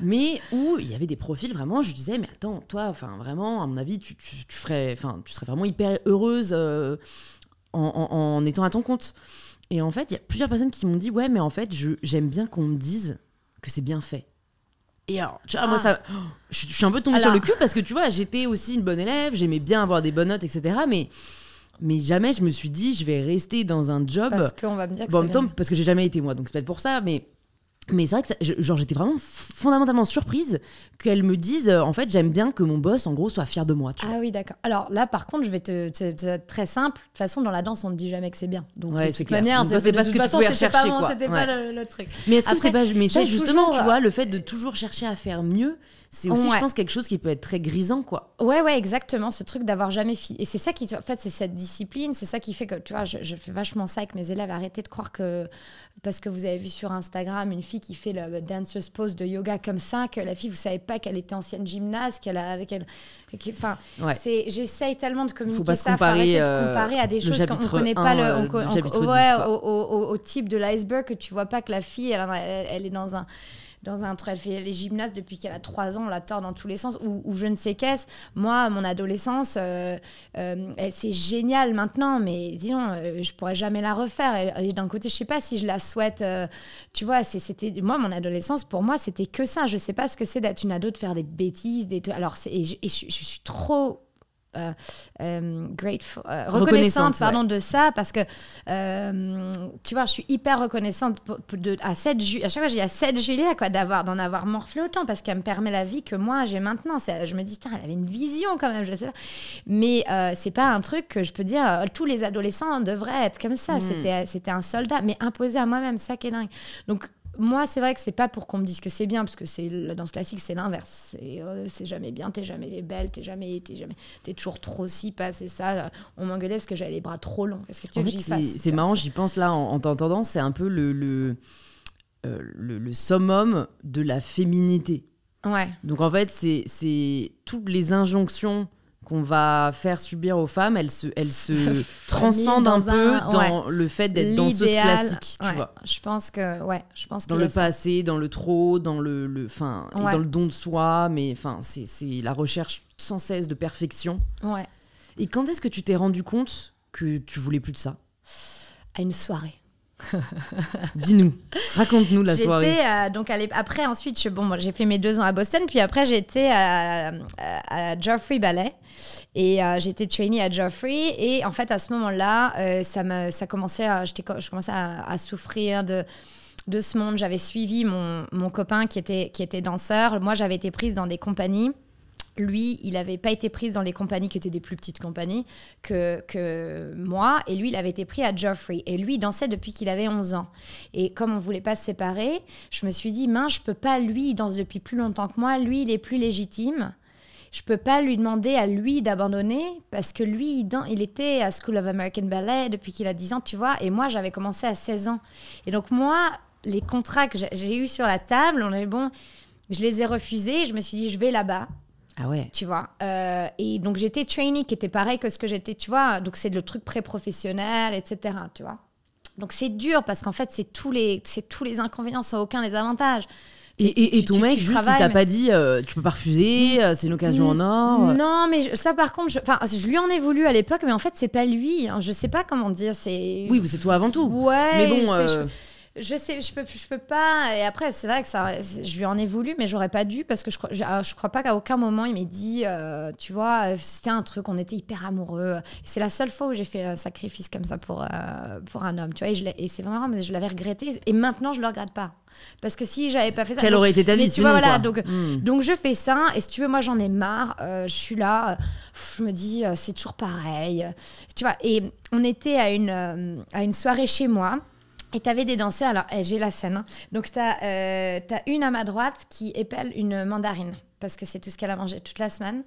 mais où il y avait des profils vraiment, je disais, mais attends, toi, enfin vraiment, à mon avis, tu, ferais, enfin, tu serais vraiment hyper heureuse euh, en, étant à ton compte. Et en fait, il y a plusieurs personnes qui m'ont dit, ouais, mais en fait, j'aime bien qu'on me dise que c'est bien fait. Et alors, tu vois, moi, ah. ça. Je, suis un peu tombée sur le cul parce que, tu vois, j'étais aussi une bonne élève, j'aimais bien avoir des bonnes notes, etc. Mais mais jamais je me suis dit je vais rester dans un job. Parce qu'on va me dire parce que j'ai jamais été moi, donc c'est peut-être pour ça, mais mais c'est vrai que genre j'étais vraiment fondamentalement surprise qu'elle me dise euh, en fait j'aime bien que mon boss en gros soit fier de moi. ah oui d'accord. Alors là par contre je vais te, c'est très simple. De toute façon dans la danse on ne dit jamais que c'est bien. Donc ouais, de clair. manière c'est pas ce que tu pouvais pas le, truc. Mais est-ce que c'est pas justement tu euh, vois le fait de toujours chercher à faire mieux c'est aussi je pense quelque chose qui peut être très grisant quoi. Ouais ouais exactement ce truc d'avoir jamais fini et c'est ça qui en fait c'est cette discipline c'est ça qui fait que tu vois je, je fais vachement ça avec mes élèves arrêtez de croire que parce que vous avez vu sur Instagram une fille qui fait le danseuse pose de yoga comme ça, que la fille, vous savez pas qu'elle était ancienne gymnaste, qu'elle a. enfin, j'essaye tellement de communiquer ça, comparer, euh, comparer à des choses qu'on ne connaît pas euh, on, on, au, au, au, type de l'iceberg, que tu vois pas que la fille, elle est dans un dans un truc. Elle fait les gymnases depuis qu'elle a 3 ans, on la tord dans tous les sens, ou, je ne sais qu'est-ce. Moi, mon adolescence, euh, euh, eh, c'est génial maintenant, mais disons, euh, je pourrais jamais la refaire. Et, d'un côté, je sais pas si je la souhaite. tu vois, c'était moi, mon adolescence, pour moi, c'était que ça. Je sais pas ce que c'est d'être une ado, de faire des bêtises. Des, alors, je suis trop euh, euh, euh, reconnaissante, pardon, de ça parce que tu vois, je suis hyper reconnaissante à, à chaque fois, j'ai à 7 juillet quoi, d'avoir, d'en avoir morflé autant parce qu'elle me permet la vie que moi j'ai maintenant. je me dis, elle avait une vision quand même, je sais pas. Mais c'est pas un truc que je peux dire, tous les adolescents devraient être comme ça. Hmm. C'était, c'était un soldat, mais imposé à moi-même, ça qui est dingue. Donc, moi, c'est vrai que c'est pas pour qu'on me dise que c'est bien, parce que c'est la danse classique, c'est l'inverse. Euh, c'est jamais bien, t'es jamais belle, t'es jamais, t'es jamais, t'es toujours trop si pas, c'est ça. On m'engueulait parce que j'avais les bras trop longs. Qu'est-ce que tu veux C'est marrant, j'y pense là en, t'entendant, c'est un peu euh, le le, summum de la féminité. Ouais. Donc en fait, c'est toutes les injonctions qu'on va faire subir aux femmes, elles se, elle se transcendent un peu dans le fait d'être danseuse classique, Je pense que, ouais, je pense Dans le passé, dans le trop, dans le, fin, dans le don de soi, mais enfin, c'est la recherche sans cesse de perfection. Ouais. Et quand est-ce que tu t'es rendu compte que tu voulais plus de ça À une soirée. Dis-nous, raconte-nous la soirée. Euh, donc après, ensuite, bon, moi, j'ai fait mes deux ans à Boston, puis après, j'étais à, à, Geoffrey Ballet et euh, j'étais trainee à Geoffrey. Et en fait, à ce moment-là, euh, ça, me, ça commençait, à, je commençais à, à souffrir de de ce monde. J'avais suivi mon, mon, copain qui était, qui était danseur. Moi, j'avais été prise dans des compagnies lui, il n'avait pas été pris dans les compagnies qui étaient des plus petites compagnies que, moi. Et lui, il avait été pris à Geoffrey. Et lui, il dansait depuis qu'il avait 11 ans. Et comme on voulait pas se séparer, je me suis dit, mince, je peux pas, lui, il danse depuis plus longtemps que moi. Lui, il est plus légitime. Je peux pas lui demander à lui d'abandonner parce que lui, il, il était à School of American Ballet depuis qu'il a 10 ans, tu vois. Et moi, j'avais commencé à 16 ans. Et donc, moi, les contrats que j'ai eus sur la table, on est bon, je les ai refusés. Je me suis dit, je vais là-bas ah ouais. Tu vois. Euh, et donc j'étais trainee, qui était pareil que ce que j'étais, tu vois. Donc c'est le truc pré-professionnel, etc. Tu vois. Donc c'est dur parce qu'en fait, c'est tous, les, tous les inconvénients sans aucun des avantages. Et, ton mec, tu, juste, il t'a pas dit, euh, tu peux pas refuser, euh, c'est une occasion en or. Non, mais ça, par contre, je, je lui en ai voulu à l'époque, mais en fait, c'est pas lui. Hein, je sais pas comment dire. C'est. Oui, c'est toi avant tout. Ouais. Mais bon. Je sais, je peux, je peux pas. Et après, c'est vrai que ça, je lui en ai voulu, mais j'aurais pas dû parce que je, je, crois pas qu'à aucun moment il m'ait dit, euh, tu vois, c'était un truc, on était hyper amoureux. C'est la seule fois où j'ai fait un sacrifice comme ça pour, euh, pour un homme, tu vois. Et, c'est vraiment, mais je l'avais regretté. Et maintenant, je le regrette pas. Parce que si j'avais pas fait ça. Quelle aurait été ta vie, tu vois, voilà, donc, hmm. donc je fais ça. Et si tu veux, moi, j'en ai marre. Euh, je suis là. je me dis, c'est toujours pareil. Tu vois, et on était à une, à une soirée chez moi. Et t'avais des danseurs, alors eh, j'ai la scène. Hein. Donc euh, t'as une à ma droite qui épelle une mandarine, parce que c'est tout ce qu'elle a mangé toute la semaine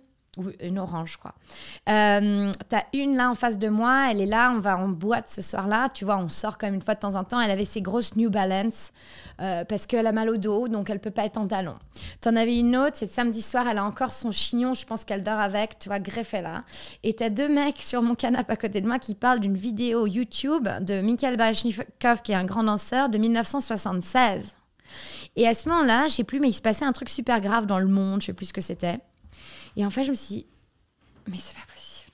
une orange, quoi. Euh, T'as une là en face de moi, elle est là, on va en boîte ce soir-là. Tu vois, on sort comme une fois de temps en temps. Elle avait ses grosses New Balance euh, parce qu'elle a mal au dos, donc elle peut pas être en talons. T'en avais une autre, c'est samedi soir, elle a encore son chignon, je pense qu'elle dort avec, tu vois, greffée là. Hein. Et t'as deux mecs sur mon canapé à côté de moi qui parlent d'une vidéo YouTube de Mikhail Baryshnikov, qui est un grand danseur, de 1976. Et à ce moment-là, je sais plus, mais il se passait un truc super grave dans le monde, je sais plus ce que c'était. Et en fait, je me suis dit, mais c'est pas possible.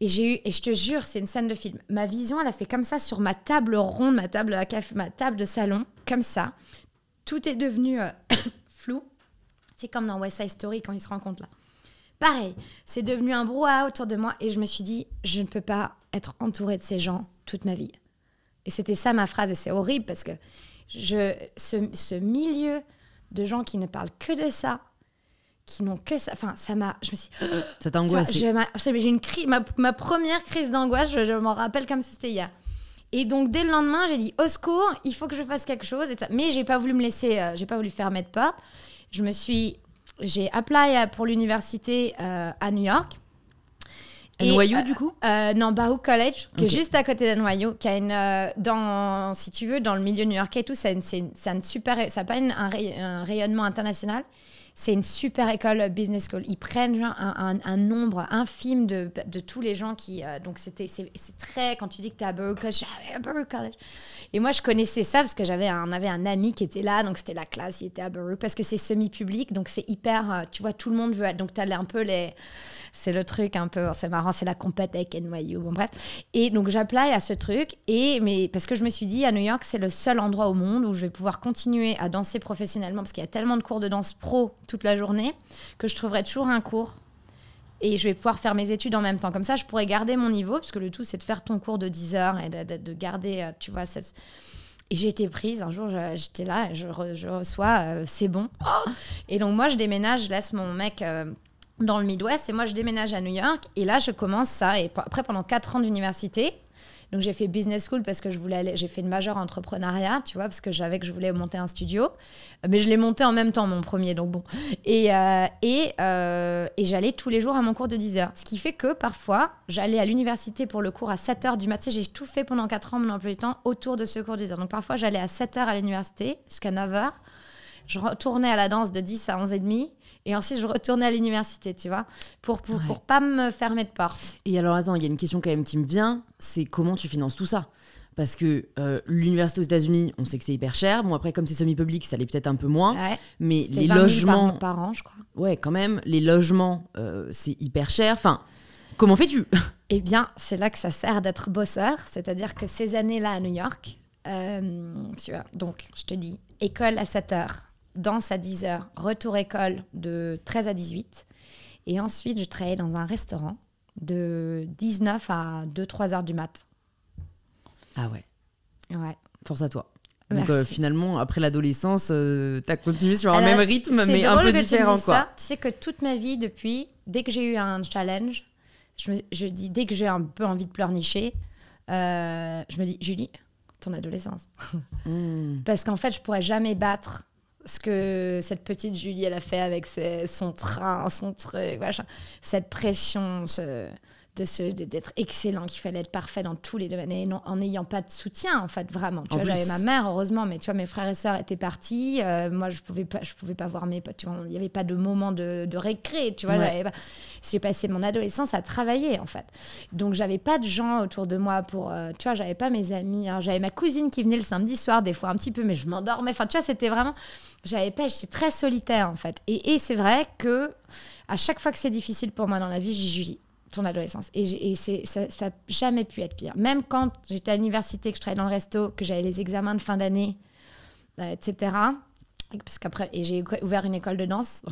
Et j'ai eu, et je te jure, c'est une scène de film. Ma vision, elle a fait comme ça sur ma table ronde, ma table à café, ma table de salon, comme ça. Tout est devenu euh, flou. C'est comme dans West Side Story quand ils se rencontrent là. Pareil, c'est devenu un brouhaha autour de moi et je me suis dit, je ne peux pas être entourée de ces gens toute ma vie. Et c'était ça ma phrase et c'est horrible parce que je, ce, ce milieu de gens qui ne parlent que de ça, qui n'ont que ça. Enfin, ça m'a. Je me suis. Ça t'a angoissé. J'ai une crise. Ma, ma, première crise d'angoisse, je, m'en rappelle comme si c'était hier. Et donc dès le lendemain, j'ai dit au secours, il faut que je fasse quelque chose. Et Mais j'ai pas voulu me laisser, euh, j'ai pas voulu fermer de porte. Je me suis, j'ai appelé euh, pour l'université euh, à New York. et NYU du coup Non, Baruch College, qui est juste à côté d'un qui a dans, si tu veux, dans le milieu new-yorkais et tout, ça, c'est, super, ça pas un, rayonnement international. C'est une super école euh, business school. Ils prennent un, un nombre infime de, de, tous les gens qui. Euh, donc, c'était, c'est, très. Quand tu dis que tu es à Baruch College, ah à College. Et moi, je connaissais ça parce que j'avais un, avait un ami qui était là. Donc, c'était la classe. Il était à Baruch parce que c'est semi-public. Donc, c'est hyper. Euh, tu vois, tout le monde veut être. Donc, tu as un peu les. C'est le truc un peu. C'est marrant. C'est la compète avec NYU. Bon, bref. Et donc, j'appelais à ce truc. Et, mais, parce que je me suis dit, à New York, c'est le seul endroit au monde où je vais pouvoir continuer à danser professionnellement parce qu'il y a tellement de cours de danse pro toute la journée, que je trouverai toujours un cours. Et je vais pouvoir faire mes études en même temps. Comme ça, je pourrais garder mon niveau, parce que le tout, c'est de faire ton cours de 10 heures et de, garder, euh, tu vois, Et j'ai été prise, un jour j'étais là, je, reçois, euh, c'est bon. et donc moi je déménage, je laisse mon mec euh, dans le Midwest et moi je déménage à New York. Et là je commence ça. Et après pendant 4 ans d'université, donc j'ai fait business school parce que je voulais j'ai fait une majeure entrepreneuriat, tu vois, parce que j'avais que je voulais monter un studio. Mais je l'ai monté en même temps, mon premier, donc bon. Et, euh, et, euh, et j'allais tous les jours à mon cours de 10 heures. Ce qui fait que parfois, j'allais à l'université pour le cours à 7 heures du matin. J'ai tout fait pendant 4 ans mon emploi du temps autour de ce cours de 10 heures. Donc parfois, j'allais à 7 heures à l'université jusqu'à 9 heures. Je retournais à la danse de 10 à 11h30. Et ensuite, je retournais à l'université, tu vois, pour, pour, pas me fermer de porte. Et alors, attends, il y a une question quand même qui me vient c'est comment tu finances tout ça parce que euh, l'université aux États-Unis, on sait que c'est hyper cher. Bon, après, comme c'est semi-public, ça l'est peut-être un peu moins. Mais les logements. Par, par, an, je crois. Ouais, quand même. Les logements, euh, c'est hyper cher. Enfin, comment fais-tu Eh bien, c'est là que ça sert d'être bosseur. C'est-à-dire que ces années-là à New York, euh, tu vois, donc, je te dis, école à 7 heures, danse à 10h, retour école de 13 à 18. Et ensuite, je travaille dans un restaurant de 19 à 2-3 heures du mat. Ah ouais. Ouais. Force à toi. Donc euh, finalement, après l'adolescence, euh, tu as continué sur un le même rythme, mais un peu différent. Tu, quoi. tu sais que toute ma vie, depuis, dès que j'ai eu un challenge, je, me, dis, dès que j'ai un peu envie de pleurnicher, euh, je me dis, Julie, ton adolescence. Hmm. Parce qu'en fait, je pourrais jamais battre ce que cette petite Julie, elle a fait avec son train, son truc, machin. cette pression de d'être excellent, qu'il fallait être parfait dans tous les domaines, en n'ayant pas de soutien, en fait, vraiment. Tu vois, j'avais ma mère, heureusement, mais tu vois, mes frères et sœurs étaient partis. Euh, moi, je pouvais pas, je pouvais pas voir mes potes. Il n'y avait pas de moment de, de récré, tu vois. J'ai passé mon adolescence à travailler, en fait. Donc, j'avais pas de gens autour de moi pour, euh, tu vois, j'avais pas mes amis. Hein. J'avais ma cousine qui venait le samedi soir, des fois un petit peu, mais je m'endormais. Enfin, tu vois, c'était vraiment j'avais pêche, j'étais très solitaire en fait. Et, c'est vrai que à chaque fois que c'est difficile pour moi dans la vie, j'ai Julie, ton adolescence. Et, ça n'a jamais pu être pire. Même quand j'étais à l'université, que je travaillais dans le resto, que j'avais les examens de fin d'année, euh, etc parce qu'après j'ai ouvert une école de danse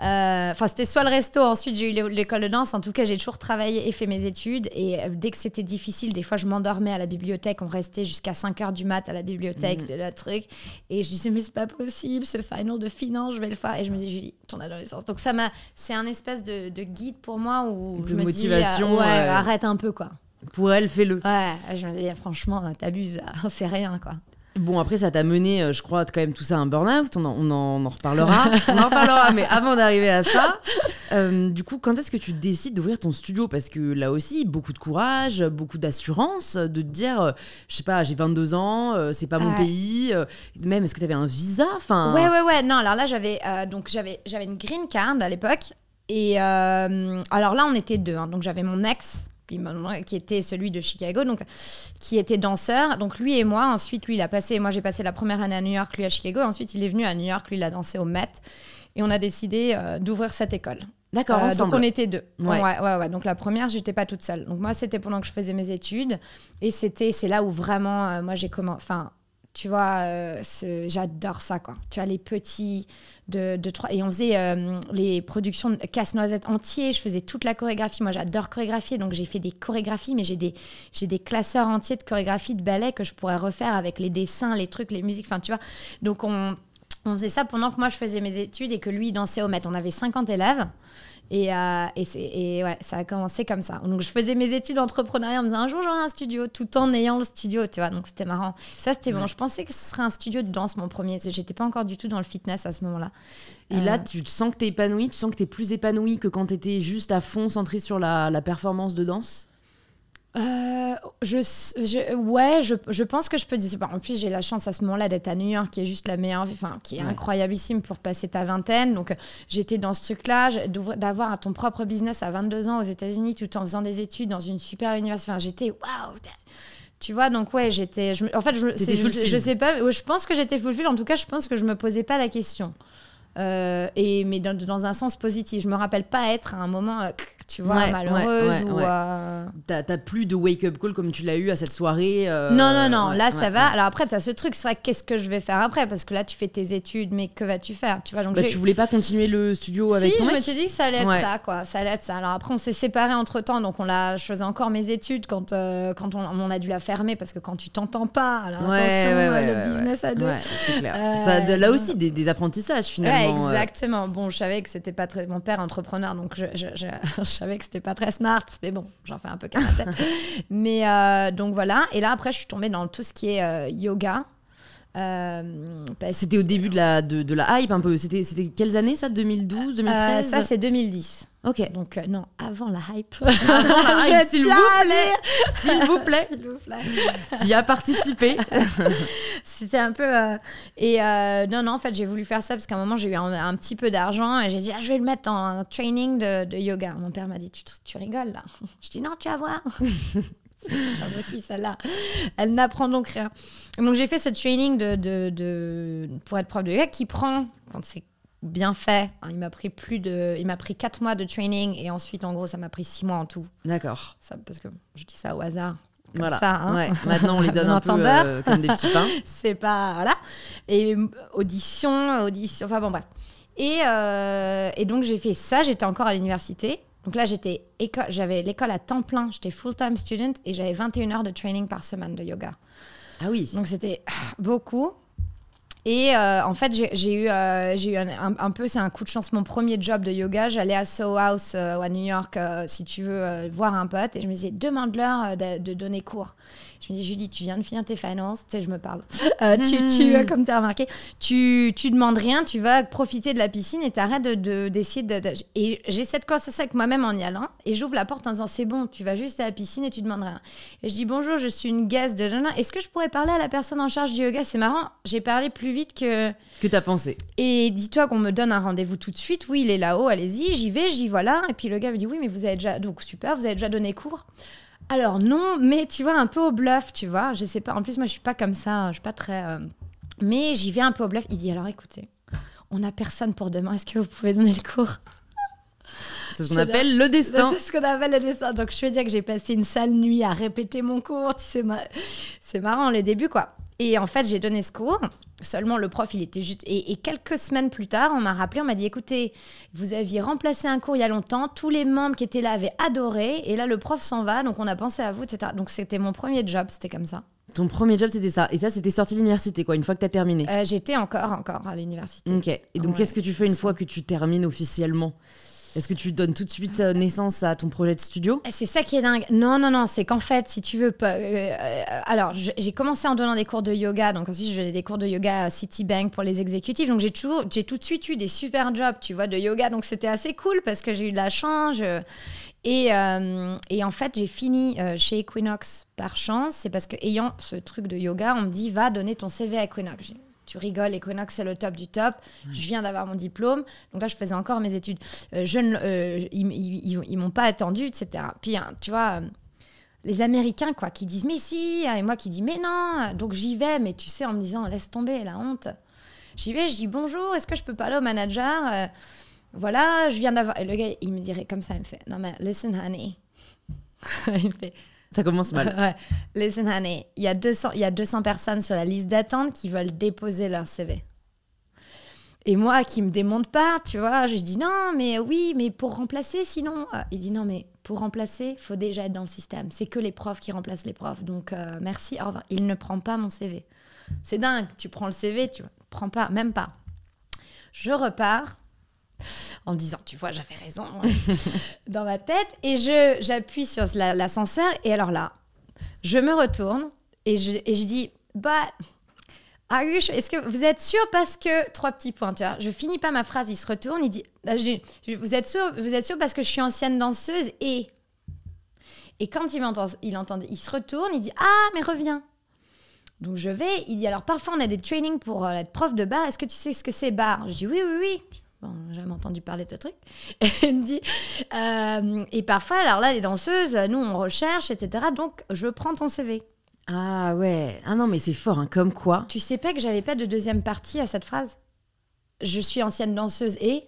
euh, enfin c'était soit le resto ensuite j'ai eu l'école de danse en tout cas j'ai toujours travaillé et fait mes études et euh, dès que c'était difficile des fois je m'endormais à la bibliothèque on restait jusqu'à 5 heures du mat à la bibliothèque mhm. le truc et je disais mais c'est pas possible ce final de finance je vais le faire et je me dis Julie ton adolescence donc ça m'a c'est un espèce de, guide pour moi où de je me motivation, dis, euh, ouais, arrête un peu quoi pour elle fais-le ouais je me dis franchement t'abuses c'est rien quoi Bon, après, ça t'a mené, euh, je crois, quand même tout ça à un burn-out. On, en reparlera. on en reparlera, mais avant d'arriver à ça, euh, du coup, quand est-ce que tu décides d'ouvrir ton studio Parce que là aussi, beaucoup de courage, beaucoup d'assurance, euh, de te dire, je sais pas, j'ai 22 ans, c'est pas mon pays. même, est-ce que t'avais un visa enfin... Ouais, ouais, ouais. Non, alors là, j'avais donc j'avais une green card à l'époque. Et alors là, on était deux. Hein. donc j'avais mon ex qui était celui de Chicago, donc qui était danseur. Donc lui et moi, ensuite lui il a passé, moi j'ai passé la première année à New York, lui à Chicago. Ensuite il est venu à New York, lui il a dansé au Met, et on a décidé euh, d'ouvrir cette école. D'accord, euh, ensemble. Donc on était deux. Ouais. Ouais, ouais, Donc la première, j'étais pas toute seule. Donc moi, c'était pendant que je faisais mes études, et c'était, c'est là où vraiment, euh, moi j'ai commencé, enfin tu vois, euh, j'adore ça, quoi. Tu as les petits de, trois. Et on faisait euh, les productions de casse-noisette entier. Je faisais toute la chorégraphie. Moi, j'adore chorégraphier. Donc, j'ai fait des chorégraphies, mais j'ai des, classeurs entiers de chorégraphie de ballet que je pourrais refaire avec les dessins, les trucs, les musiques. Enfin, tu vois. Donc, on, on faisait ça pendant que moi, je faisais mes études et que lui, il dansait au maître. On avait 50 élèves. Et, euh, et ouais, ça a commencé comme ça. Donc, je faisais mes études d'entrepreneuriat en me disant un jour j'aurai un studio, tout en ayant le studio, tu vois. Donc, c'était marrant. Ça, c'était bon. Je pensais que ce serait un studio de danse, mon premier. J'étais pas encore du tout dans le fitness à ce moment-là. Et là, euh. tu sens que t'es épanouie, tu sens que t'es plus épanouie que quand t'étais juste à fond centré sur la performance de danse euh, je, ouais, je, pense que je peux dire. Bah, en plus, j'ai la chance à ce moment-là d'être à New York, qui est juste la meilleure, enfin, qui est ouais. pour passer ta vingtaine. Donc, j'étais dans ce truc-là, d'avoir ton propre business à 22 ans aux États-Unis, tout en faisant des études dans une super université. Enfin, j'étais waouh! Tu vois, donc ouais, j'étais. En fait, je, je, sais pas, je pense que j'étais full En tout cas, je pense que je me posais pas la question. Euh, et, mais dans, un sens positif. Je me rappelle pas être à un moment. Euh, tu vois, malheureuse. tu ouais, ou, euh, T'as plus de wake-up call comme tu l'as eu à cette soirée. Euh, non, non, non, là ça va. Alors après, t'as ce truc, c'est vrai, qu'est-ce que je vais faire après Parce que là, tu fais tes études, mais que vas-tu faire tu, vois, donc bah, tu voulais pas continuer le studio avec si, je me suis dit que ça allait être ça, quoi. Ça allait être ça. Alors après, on s'est séparés entre temps, donc on l'a, je faisais encore mes études quand, euh, quand on, on, a dû la fermer parce que quand tu t'entends pas, alors attention, le business à deux. Ça, de, là aussi, des, apprentissages finalement. exactement. Bon, je savais que c'était pas très. Mon père, entrepreneur, donc je, je, savais que c'était pas très smart, mais bon, j'en fais un peu qu'à mais euh, donc voilà. Et là, après, je suis tombée dans tout ce qui est euh, yoga. Euh, c'était au début de la, de, la hype un peu. C'était quelles années ça 2012, 2013 euh, Ça c'est 2010. Ok. Donc euh, non, avant la hype. S'il vous plaît. S'il vous plaît. tu y as participé. c'était un peu... Et non, non, en fait j'ai voulu faire ça parce qu'à un moment j'ai eu un, petit peu d'argent et j'ai dit ah, je vais le mettre en training de, yoga. Mon père m'a dit tu, tu rigoles là. Je dis non, tu vas voir aussi celle-là. Elle n'apprend donc rien. Donc j'ai fait ce training de, pour être prof de gars qui prend, quand c'est bien fait, hein, il m'a pris plus de, il m'a pris 4 mois de training et ensuite en gros ça m'a pris 6 mois en tout. D'accord. parce que je dis ça au hasard. voilà. Hein. Maintenant, on les donne un peu euh, des petits pains. c'est pas voilà. Et euh, audition, audition, enfin bon bref. Et, euh, et donc j'ai fait ça. J'étais encore à l'université donc là, j'étais j'avais l'école à temps plein, j'étais full-time student et j'avais 21 heures de training par semaine de yoga. Ah oui. Donc c'était beaucoup. Et euh, en fait, j'ai eu, j'ai eu euh, un, peu, c'est un coup de chance, mon premier job de yoga. J'allais à Soho House euh, ou à New York, si tu veux, voir un pote. Et je me disais, demande-leur de, de donner cours. Tu me dis, Julie, tu viens de finir tes finances, tu sais, je me parle. Euh, mm, tu, mm, mm. comme tu as remarqué, tu, tu demandes rien, tu vas profiter de la piscine et t'arrêtes d'essayer de, de, de, Et j'ai cette conversation avec moi-même en y allant et j'ouvre la porte en disant, c'est bon, tu vas juste à la piscine et tu demandes rien. Et je dis, bonjour, je suis une guest de... Est-ce que je pourrais parler à la personne en charge du yoga C'est marrant, j'ai parlé plus vite que... Que as pensé. Et dis-toi qu'on me donne un rendez-vous tout de suite. Oui, il est là-haut, allez-y, j'y vais, j'y voilà. Et puis le gars me dit, oui, mais vous avez déjà... Donc super, vous avez déjà donné cours. Alors non, mais tu vois, un peu au bluff, tu vois. Je sais pas. En plus, moi, je suis pas comme ça. Je suis pas très. Euh, mais j'y vais un peu au bluff. Il dit alors, écoutez, on a personne pour demain. Est-ce que vous pouvez donner le cours c'est ce qu'on appelle le destin. C'est ce qu'on appelle le destin. Donc je veux dire que j'ai passé une sale nuit à répéter mon cours. Tu sais, c'est marrant les débuts, quoi. Et en fait, j'ai donné ce cours. Seulement, le prof, il était juste. Et, quelques semaines plus tard, on m'a rappelé, on m'a dit écoutez, vous aviez remplacé un cours il y a longtemps, tous les membres qui étaient là avaient adoré, et là, le prof s'en va, donc on a pensé à vous, etc. Donc, c'était mon premier job, c'était comme ça. Ton premier job, c'était ça. Et ça, c'était sorti de l'université, quoi, une fois que tu as terminé euh, J'étais encore, encore à l'université. Ok. Et donc, qu'est-ce que tu fais une fois que tu termines officiellement est-ce que tu donnes tout de suite euh, naissance à ton projet de studio ah, C'est ça qui est dingue. Non, non, non, c'est qu'en fait, si tu veux. Pas, euh, euh, alors, j'ai commencé en donnant des cours de yoga. Donc, ensuite, j'ai des cours de yoga à Citibank pour les exécutifs. Donc, j'ai tout, de suite eu des super jobs, tu vois, de yoga. Donc, c'était assez cool parce que j'ai eu de la chance. Et, en fait, j'ai fini chez Equinox par chance. C'est parce que, ayant ce truc de yoga, on me dit va donner ton CV à Equinox tu rigoles, que c'est le top du top. Je viens d'avoir mon diplôme. Donc là, je faisais encore mes études. Ils euh, je ne, euh, ils, m'ont pas attendu, etc. Puis, hein, tu vois, euh, les Américains, quoi, qui disent mais si, hein, et moi qui dis mais non. Donc j'y vais, mais tu sais, en me disant laisse tomber, la honte. J'y vais, je dis bonjour, est-ce que je peux parler au manager Voilà, je viens d'avoir. Et le gars, il me dirait comme ça, il me fait non, mais listen, honey. il me fait ça commence mal. ouais. Listen, il y, a 200, il y 200 personnes sur la liste d'attente qui veulent déposer leur CV. Et moi qui me démonte pas, tu vois, je dis non, mais oui, mais pour remplacer, sinon. Euh, il dit non, mais pour remplacer, faut déjà être dans le système. C'est que les profs qui remplacent les profs. Donc euh, merci, Il ne prend pas mon CV. C'est dingue, tu prends le CV, tu prends pas, même pas. Je repars en me disant, tu vois, j'avais raison hein, dans ma tête. Et je, j'appuie sur l'ascenseur. et alors là, je me retourne et je, et je dis, bah. est-ce que vous êtes sûr parce que trois petits points, tu vois. Je finis pas ma phrase, il se retourne, il dit bah, vous êtes sûr, vous êtes sûr parce que je suis ancienne danseuse et et quand il m'entend, il entend, il se retourne, il dit ah mais reviens. Donc je vais, il dit alors parfois on a des trainings pour euh, être prof de bar. Est-ce que tu sais ce que c'est bar Je dis oui oui oui. Bon, j'ai jamais entendu parler de ce truc. elle me dit, euh, et parfois, alors là, les danseuses, nous, on recherche, etc. Donc, je prends ton CV. Ah ouais, ah non, mais c'est fort, hein. comme quoi. Tu sais pas que j'avais pas de deuxième partie à cette phrase Je suis ancienne danseuse et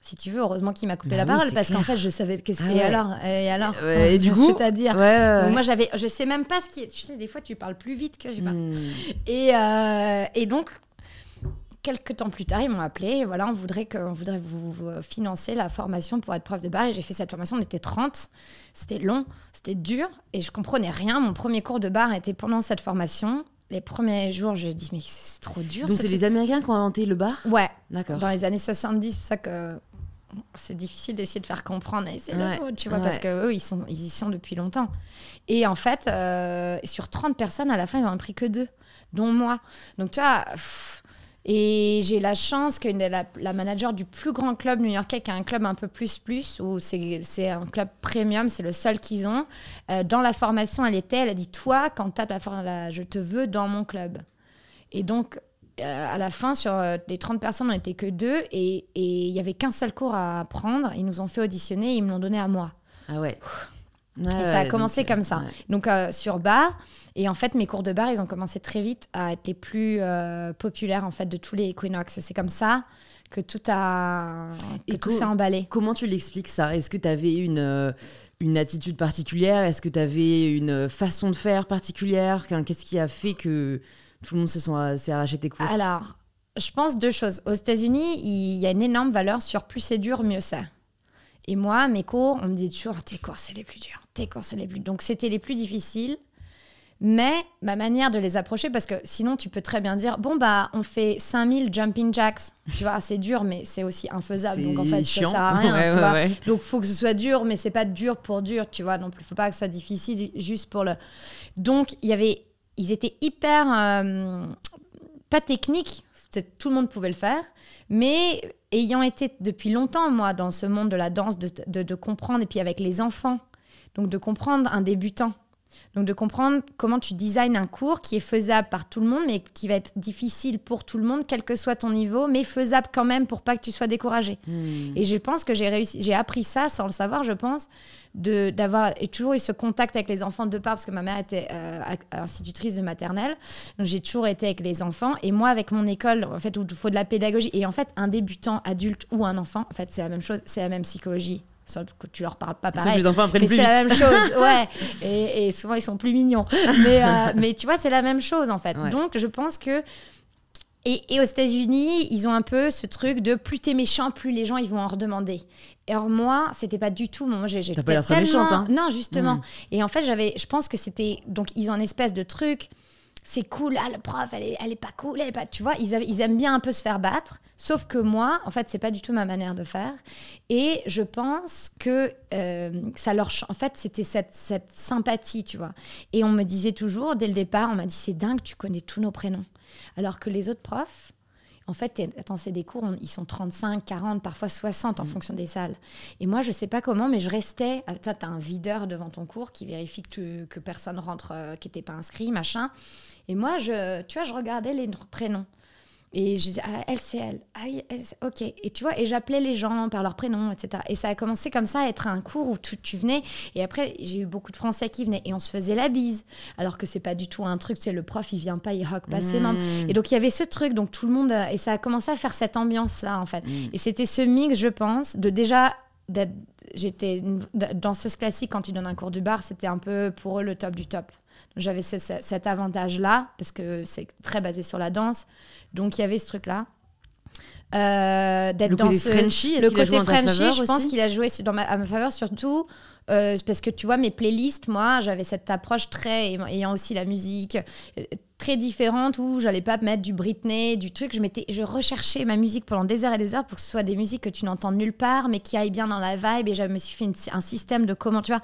si tu veux, heureusement qu'il m'a coupé bah la parole parce qu'en fait, je savais qu'est-ce ah et, alors, et euh, alors et du coup, c'est-à-dire moi j'avais je sais même pas ce qui est, tu sais des fois tu parles plus vite que je parle. Hmm. Et euh, et donc quelques temps plus tard, ils m'ont appelé. Voilà, on voudrait, que, voudrait vous, financer la formation pour être prof de bar. Et j'ai fait cette formation. On était 30. C'était long, c'était dur. Et je comprenais rien. Mon premier cours de bar était pendant cette formation. Les premiers jours, je dis mais c'est trop dur. Donc, c'est les Américains qui ont inventé le bar Ouais. D'accord. Dans les années 70, c'est pour ça que c'est difficile d'essayer de faire comprendre, Et c'est le mot, tu vois, parce qu'eux, ils, ils y sont depuis longtemps. Et en fait, euh, sur 30 personnes, à la fin, ils n'en ont pris que deux, dont moi. Donc, tu vois, et j'ai la chance que la, manager du plus grand club new-yorkais, qui est un club un peu plus plus, où c'est un club premium, c'est le seul qu'ils ont, euh, dans la formation, elle était, elle a dit, toi, quand tu as la, formation, je te veux dans mon club. Et donc, euh, à la fin, sur euh, les 30 personnes, on n'était que deux, et il n'y avait qu'un seul cours à prendre. Ils nous ont fait auditionner, et ils me l'ont donné à moi. Ah ouais ça a commencé euh, comme ça. Donc euh, sur bar, et en fait mes cours de bar, ils ont commencé très vite à être les plus euh, populaires en fait de tous les Equinox. c'est comme ça que tout a tout s'est emballé. Comment tu l'expliques ça Est-ce que tu avais une une attitude particulière Est-ce que tu avais une façon de faire particulière Qu'est-ce qui a fait que tout le monde se s'est arraché tes cours Alors, je pense deux choses. Aux États-Unis, il y a une énorme valeur sur plus c'est dur, mieux c'est. Et moi, mes cours, on me dit toujours, tes cours, c'est les plus durs, tes cours, c'est les plus Donc, c'était les plus difficiles. Mais ma manière de les approcher, parce que sinon, tu peux très bien dire, bon, bah, on fait 5000 jumping jacks. Tu vois, c'est dur, mais c'est aussi infaisable. Donc, en fait, ça sert à rien. tu Donc, faut que ce soit dur, mais c'est pas dur pour dur, tu vois. Non plus, faut pas que ce soit difficile juste pour le. Donc, il y avait. Ils étaient hyper. Euh, pas techniques, tout le monde pouvait le faire, mais ayant été depuis longtemps, moi, dans ce monde de la danse, de, comprendre, et puis avec les enfants, donc de comprendre un débutant, donc de comprendre comment tu designes un cours qui est faisable par tout le monde, mais qui va être difficile pour tout le monde, quel que soit ton niveau, mais faisable quand même pour pas que tu sois découragé. Hmm. Et je pense que j'ai réussi, j'ai appris ça sans le savoir, je pense, de d'avoir et toujours eu ce contact avec les enfants de part parce que ma mère était euh, institutrice de maternelle, donc j'ai toujours été avec les enfants et moi avec mon école en fait où il faut de la pédagogie et en fait un débutant adulte ou un enfant en fait c'est la même chose, c'est la même psychologie tu leur parles pas pareil. C'est la même chose, ouais. Et, souvent, ils sont plus mignons. Euh, mais, tu vois, c'est la même chose, en fait. Donc, je pense que. Et, aux États-Unis, ils ont un peu ce truc de plus t'es méchant, plus les gens ils vont en redemander. Or moi, c'était pas du tout mon. J'ai pas tellement... Hein. Non, justement. Et en fait, j'avais, je pense que c'était donc ils ont une espèce de truc c'est cool, ah, le prof, elle est, pas cool, elle pas. Tu vois, ils, aiment bien un peu se faire battre. Sauf que moi, en fait, c'est pas du tout ma manière de faire. Et je pense que euh, ça leur. En fait, c'était cette, cette sympathie, tu vois. Et on me disait toujours, dès le départ, on m'a dit c'est dingue, tu connais tous nos prénoms. Alors que les autres profs, en fait, attends, c'est des cours, ils sont 35, 40, parfois 60 en mm. fonction des salles. Et moi, je sais pas comment, mais je restais. Ah, tu as un videur devant ton cours qui vérifie que, que personne rentre, euh, qui n'était pas inscrit, machin. Et moi, je, tu vois, je regardais les prénoms. Et je disais, ah, ah ok. Et tu vois, et j'appelais les gens par leur prénom, etc. Et ça a commencé comme ça à être un cours où tu, tu venais. Et après, j'ai eu beaucoup de Français qui venaient et on se faisait la bise. Alors que c'est pas du tout un truc, c'est le prof, il vient pas, il rock pas ses hmm. membres. Et donc, il y avait ce truc. Donc, tout le monde. Euh, et ça a commencé à faire cette ambiance-là, en fait. Hmm. Et c'était ce mix, je pense, de déjà j'étais danseuse classique quand tu donnes un cours du bar, c'était un peu pour eux le top du top j'avais cet avantage-là, parce que c'est très basé sur la danse. Donc il y avait ce truc-là. Euh, d'être dans ce le côté Frenchy je pense qu'il a joué dans ma, à ma faveur surtout euh, parce que tu vois mes playlists moi j'avais cette approche très ayant aussi la musique euh, très différente où j'allais pas mettre du Britney, du truc. Je, je recherchais ma musique pendant des heures et des heures pour que ce soit des musiques que tu n'entends nulle part, mais qui aillent bien dans la vibe. Et je me suis fait un système de comment, tu vois,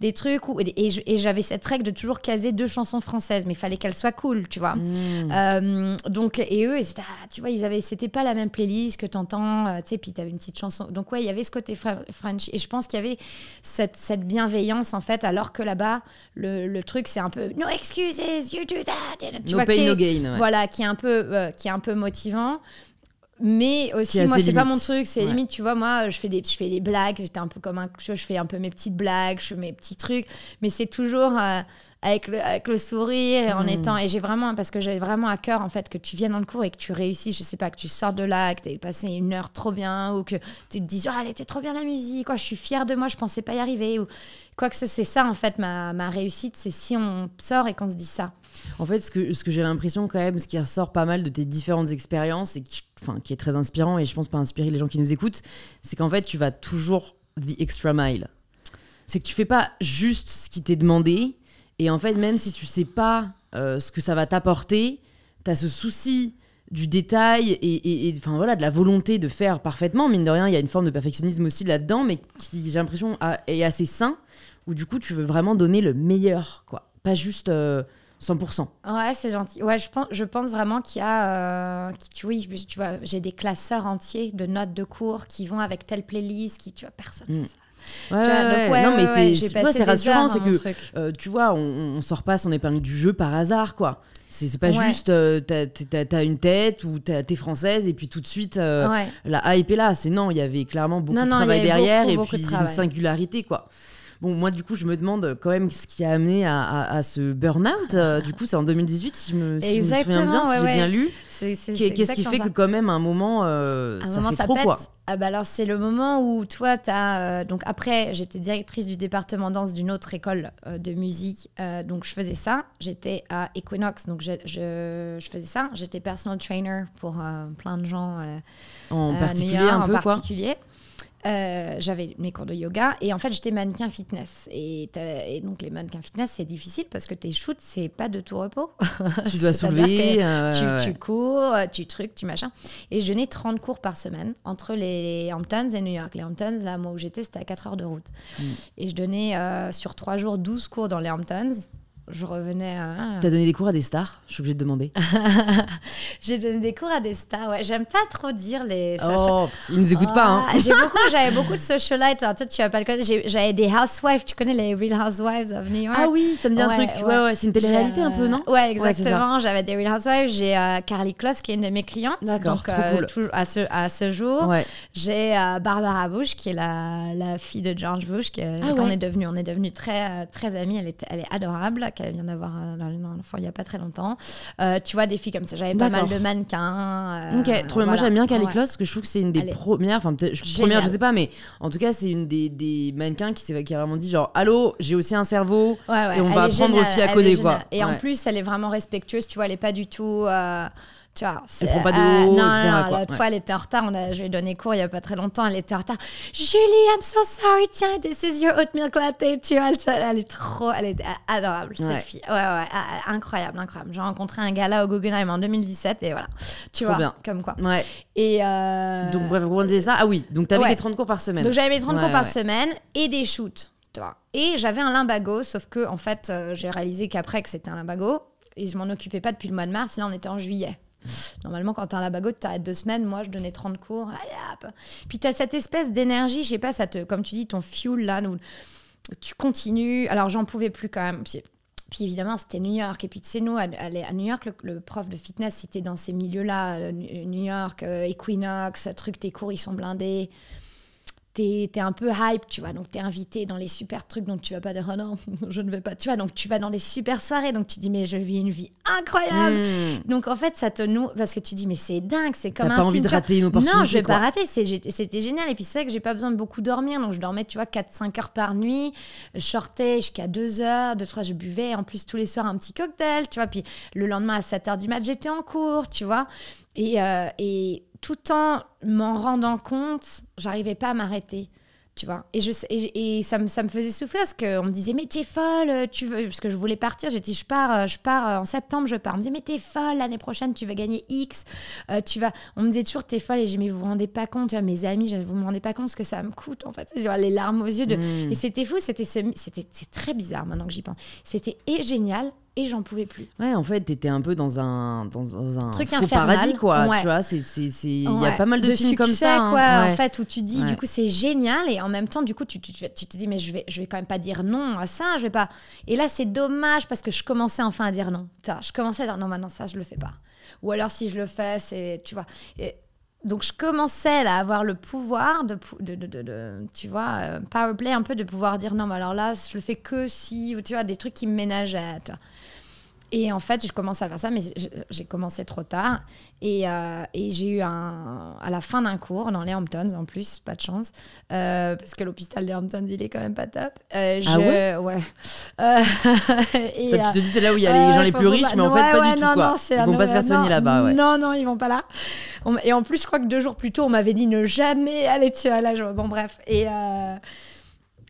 des trucs. et, j'avais cette règle de toujours caser deux chansons françaises, mais il fallait qu'elles soient cool, tu vois. Mmh. Euh, donc, et eux, ah, tu vois, ils avaient, c'était pas la même playlist que t'entends, euh, tu sais, puis t'avais une petite chanson. Donc, ouais, il y avait ce côté French. Et je pense qu'il y avait cette, bienveillance, en fait, alors que là-bas, le, le truc, c'est un peu no excuses, you do that tu gain, Voilà, qui est un peu, euh, qui est un peu motivant mais aussi moi c'est pas mon truc c'est limite tu vois moi je fais des je fais des blagues j'étais un peu comme un je fais un peu mes petites blagues je mes petits trucs mais c'est toujours euh, avec, le, avec sourire en hmm. étant et j'ai vraiment parce que j'avais vraiment à cœur en fait que tu viennes dans le cours et que tu réussisses je sais pas que tu sors de là que t'aies passé une heure trop bien ou que tu te dises oh elle était trop bien la musique quoi oh, je suis fière de moi je pensais pas y arriver ou quoi que ce c'est ça en fait ma, ma réussite c'est si on sort et qu'on se dit ça en fait, ce que, j'ai l'impression quand même, ce qui ressort pas mal de tes différentes expériences et qui, enfin, qui est très inspirant et je pense pas inspirer les gens qui nous écoutent, c'est qu'en fait, tu vas toujours the extra mile. C'est que tu fais pas juste ce qui t'est demandé et en fait, même si tu sais pas euh, ce que ça va t'apporter, tu as ce souci du détail et, enfin voilà de la volonté de faire parfaitement mine de rien il y a une forme de perfectionnisme aussi là-dedans mais qui j'ai l'impression est assez sain où du coup tu veux vraiment donner le meilleur quoi pas juste euh, 100%. Ouais, c'est gentil. Ouais, je pense, je pense vraiment qu'il y a. Euh, tu, vois, j'ai des classeurs entiers de notes de cours qui vont avec telle playlist, qui, tu vois, personne hmm. ça. Ouais, c'est rassurant, c'est que euh, tu vois, on, sort pas son épingle du jeu par hasard, quoi. C'est pas juste euh, t'as une tête ou t'es française et puis tout de suite la hype là. C'est non, il y avait clairement beaucoup de travail derrière et puis une singularité, quoi. Bon, moi, du coup, je me demande quand même ce qui a amené à, ce burn-out. Euh, du coup, c'est en 2018, si je me, souviens bien, si j'ai bien lu. Qu'est-ce qui fait que quand même, à un moment, euh, ça fait trop, quoi ah bah alors c'est le moment où toi t'as as... Euh, donc après j'étais directrice du département danse d'une autre école de musique donc je faisais ça j'étais à Equinox donc je, faisais ça j'étais personal trainer pour plein de gens en particulier un peu quoi. particulier euh, j'avais mes cours de yoga et en fait j'étais mannequin fitness et, donc les mannequins fitness c'est difficile parce que tes shoots c'est pas de tout repos tu dois soulever euh, tu, cours tu trucs tu machin et je donnais 30 cours par semaine entre les Hamptons et New York les Hamptons là moi où j'étais c'était à 4 heures de route hmm. et je donnais euh, sur 3 jours 12 cours dans les Hamptons je revenais à. Hein. T'as donné des cours à des stars Je suis obligée de demander. j'ai donné des cours à des stars, ouais. J'aime pas trop dire les. Oh, ils nous écoutent pas, hein. Ah, j'avais beaucoup, de socialites. En hein. fait, tu vas pas le connaître. J'avais des housewives. Tu connais les Real Housewives of New York Ah oui, ça me dit un truc. Ouais, ouais. c'est une télé-réalité un peu, non Ouais, exactement. j'avais des Real Housewives. J'ai euh, Carly Kloss, qui est une de mes clientes. D'accord. Euh, cool. à, ce, à ce jour. J'ai euh, Barbara Bush, qui est la, la, fille de George Bush. Ah on est devenus on est devenu très, euh, très amis. Elle est, elle est adorable qu'elle vient d'avoir un euh, il n'y a pas très longtemps. Euh, tu vois, des filles comme ça. J'avais pas mal de mannequins. Euh, ok, Moi, j'aime bien qu'elle éclose, parce que je trouve que c'est une des premières, enfin, peut première, je sais pas, mais en tout cas, c'est une des, des mannequins qui, a vraiment dit genre, allô, j'ai aussi un cerveau, et on va apprendre aux filles à coder, quoi. Et en plus, elle est vraiment respectueuse, tu vois, elle est pas du tout tu vois. Elle pas de euh, non, etc. Non, l'autre fois, elle était en retard. On a, je lui ai donné cours il y a pas très longtemps. Elle était en retard. Julie, I'm so sorry. Tiens, this is your oatmeal latte. Tu vois, elle, est trop, elle est adorable cette fille. Ouais, ouais, ah, ah, incroyable, incroyable. J'ai rencontré un gars là au Guggenheim en 2017 et voilà. Tu vois, bien. comme quoi. Ouais. Et euh, donc bref, vous disait ça. Ah oui, donc t'avais avais les 30 cours par semaine. Donc j'avais mes 30 cours par semaine et des shoots. Tu vois. Et j'avais un limbago, sauf que en fait, euh, j'ai réalisé qu'après que c'était un limbago, et je m'en occupais pas depuis le mois de mars. Là, on était en juillet. Normalement, quand t'as un labago, t'arrêtes deux semaines. Moi, je donnais 30 cours. Allez, hop. Puis t'as cette espèce d'énergie, je sais pas, ça te, comme tu dis, ton fuel là, tu continues. Alors, j'en pouvais plus quand même. Puis, évidemment, c'était New York. Et puis, tu sais, nous, à, New York, le, prof de fitness, c'était dans ces milieux-là. Euh, New York, euh, Equinox, truc, tes cours, ils sont blindés t'es es un peu hype, tu vois. Donc, t'es invité dans les super trucs, donc tu vas pas dire, oh non, je ne vais pas, tu vois. Donc, tu vas dans les super soirées, donc tu dis, mais je vis une vie incroyable. Hmm. Donc, en fait, ça te noue, parce que tu dis, mais c'est dingue, c'est comme. T'as pas envie de rater une opportunité. Non, je vais pas rater, c'était génial. Et puis, c'est vrai que j'ai pas besoin de beaucoup dormir, donc je dormais, tu vois, 4-5 heures par nuit. Je sortais jusqu'à 2 heures, 2 trois je buvais. En plus, tous les soirs, un petit cocktail, tu vois. Puis, le lendemain, à 7 heures du mat, j'étais en cours, tu vois. Et, euh, et tout en m'en rendant compte, j'arrivais pas à m'arrêter. Tu vois. Et, je, et, ça, me, faisait souffrir parce qu'on me disait, mais t'es folle, tu veux. Parce que je voulais partir, j'ai dit, je pars, euh, je pars euh, en septembre, je pars. On me disait, mais t'es folle, l'année prochaine, tu vas gagner X. Euh, tu vas... On me disait toujours, t'es folle. Et j'ai mais vous vous rendez pas compte, mes amis, vous me rendez pas compte ce que ça me coûte, en fait. les larmes aux yeux. De... Mmh. Et c'était fou, c'était, c'était, c'est très bizarre maintenant que j'y pense. C'était et génial et j'en pouvais plus. Ouais, en fait, t'étais un peu dans un, dans, un truc paradis, quoi. Tu vois, il y a pas mal de, films comme ça. Hein. quoi, en fait, où tu dis, du coup, c'est génial, et en même temps, du coup, tu, tu, tu, te dis, mais je vais, je vais quand même pas dire non à ça, je vais pas. Et là, c'est dommage parce que je commençais enfin à dire non. je commençais à dire non, maintenant, bah ça, je le fais pas. Ou alors, si je le fais, c'est, tu vois. donc je commençais à avoir le pouvoir de, de, de, tu vois, euh, power play un peu, de pouvoir dire non, mais alors là, je le fais que si, tu vois, des trucs qui me ménageaient. Et en fait, je commence à faire ça, mais j'ai commencé trop tard. Euh, et, j'ai eu un, à la fin d'un cours dans les Hamptons, en plus, pas de chance, euh, parce que l'hôpital des Hamptons, il est quand même pas top. Euh, ah ouais, ouais. et, Tu te dis, c'est là où il y a les gens les plus riches, mais en fait, pas du tout. Quoi. ils vont pas se faire soigner là-bas. Non, non, ils vont pas là. et en plus, je crois que deux jours plus tôt, on m'avait dit ne jamais aller de ce Bon, bref. Et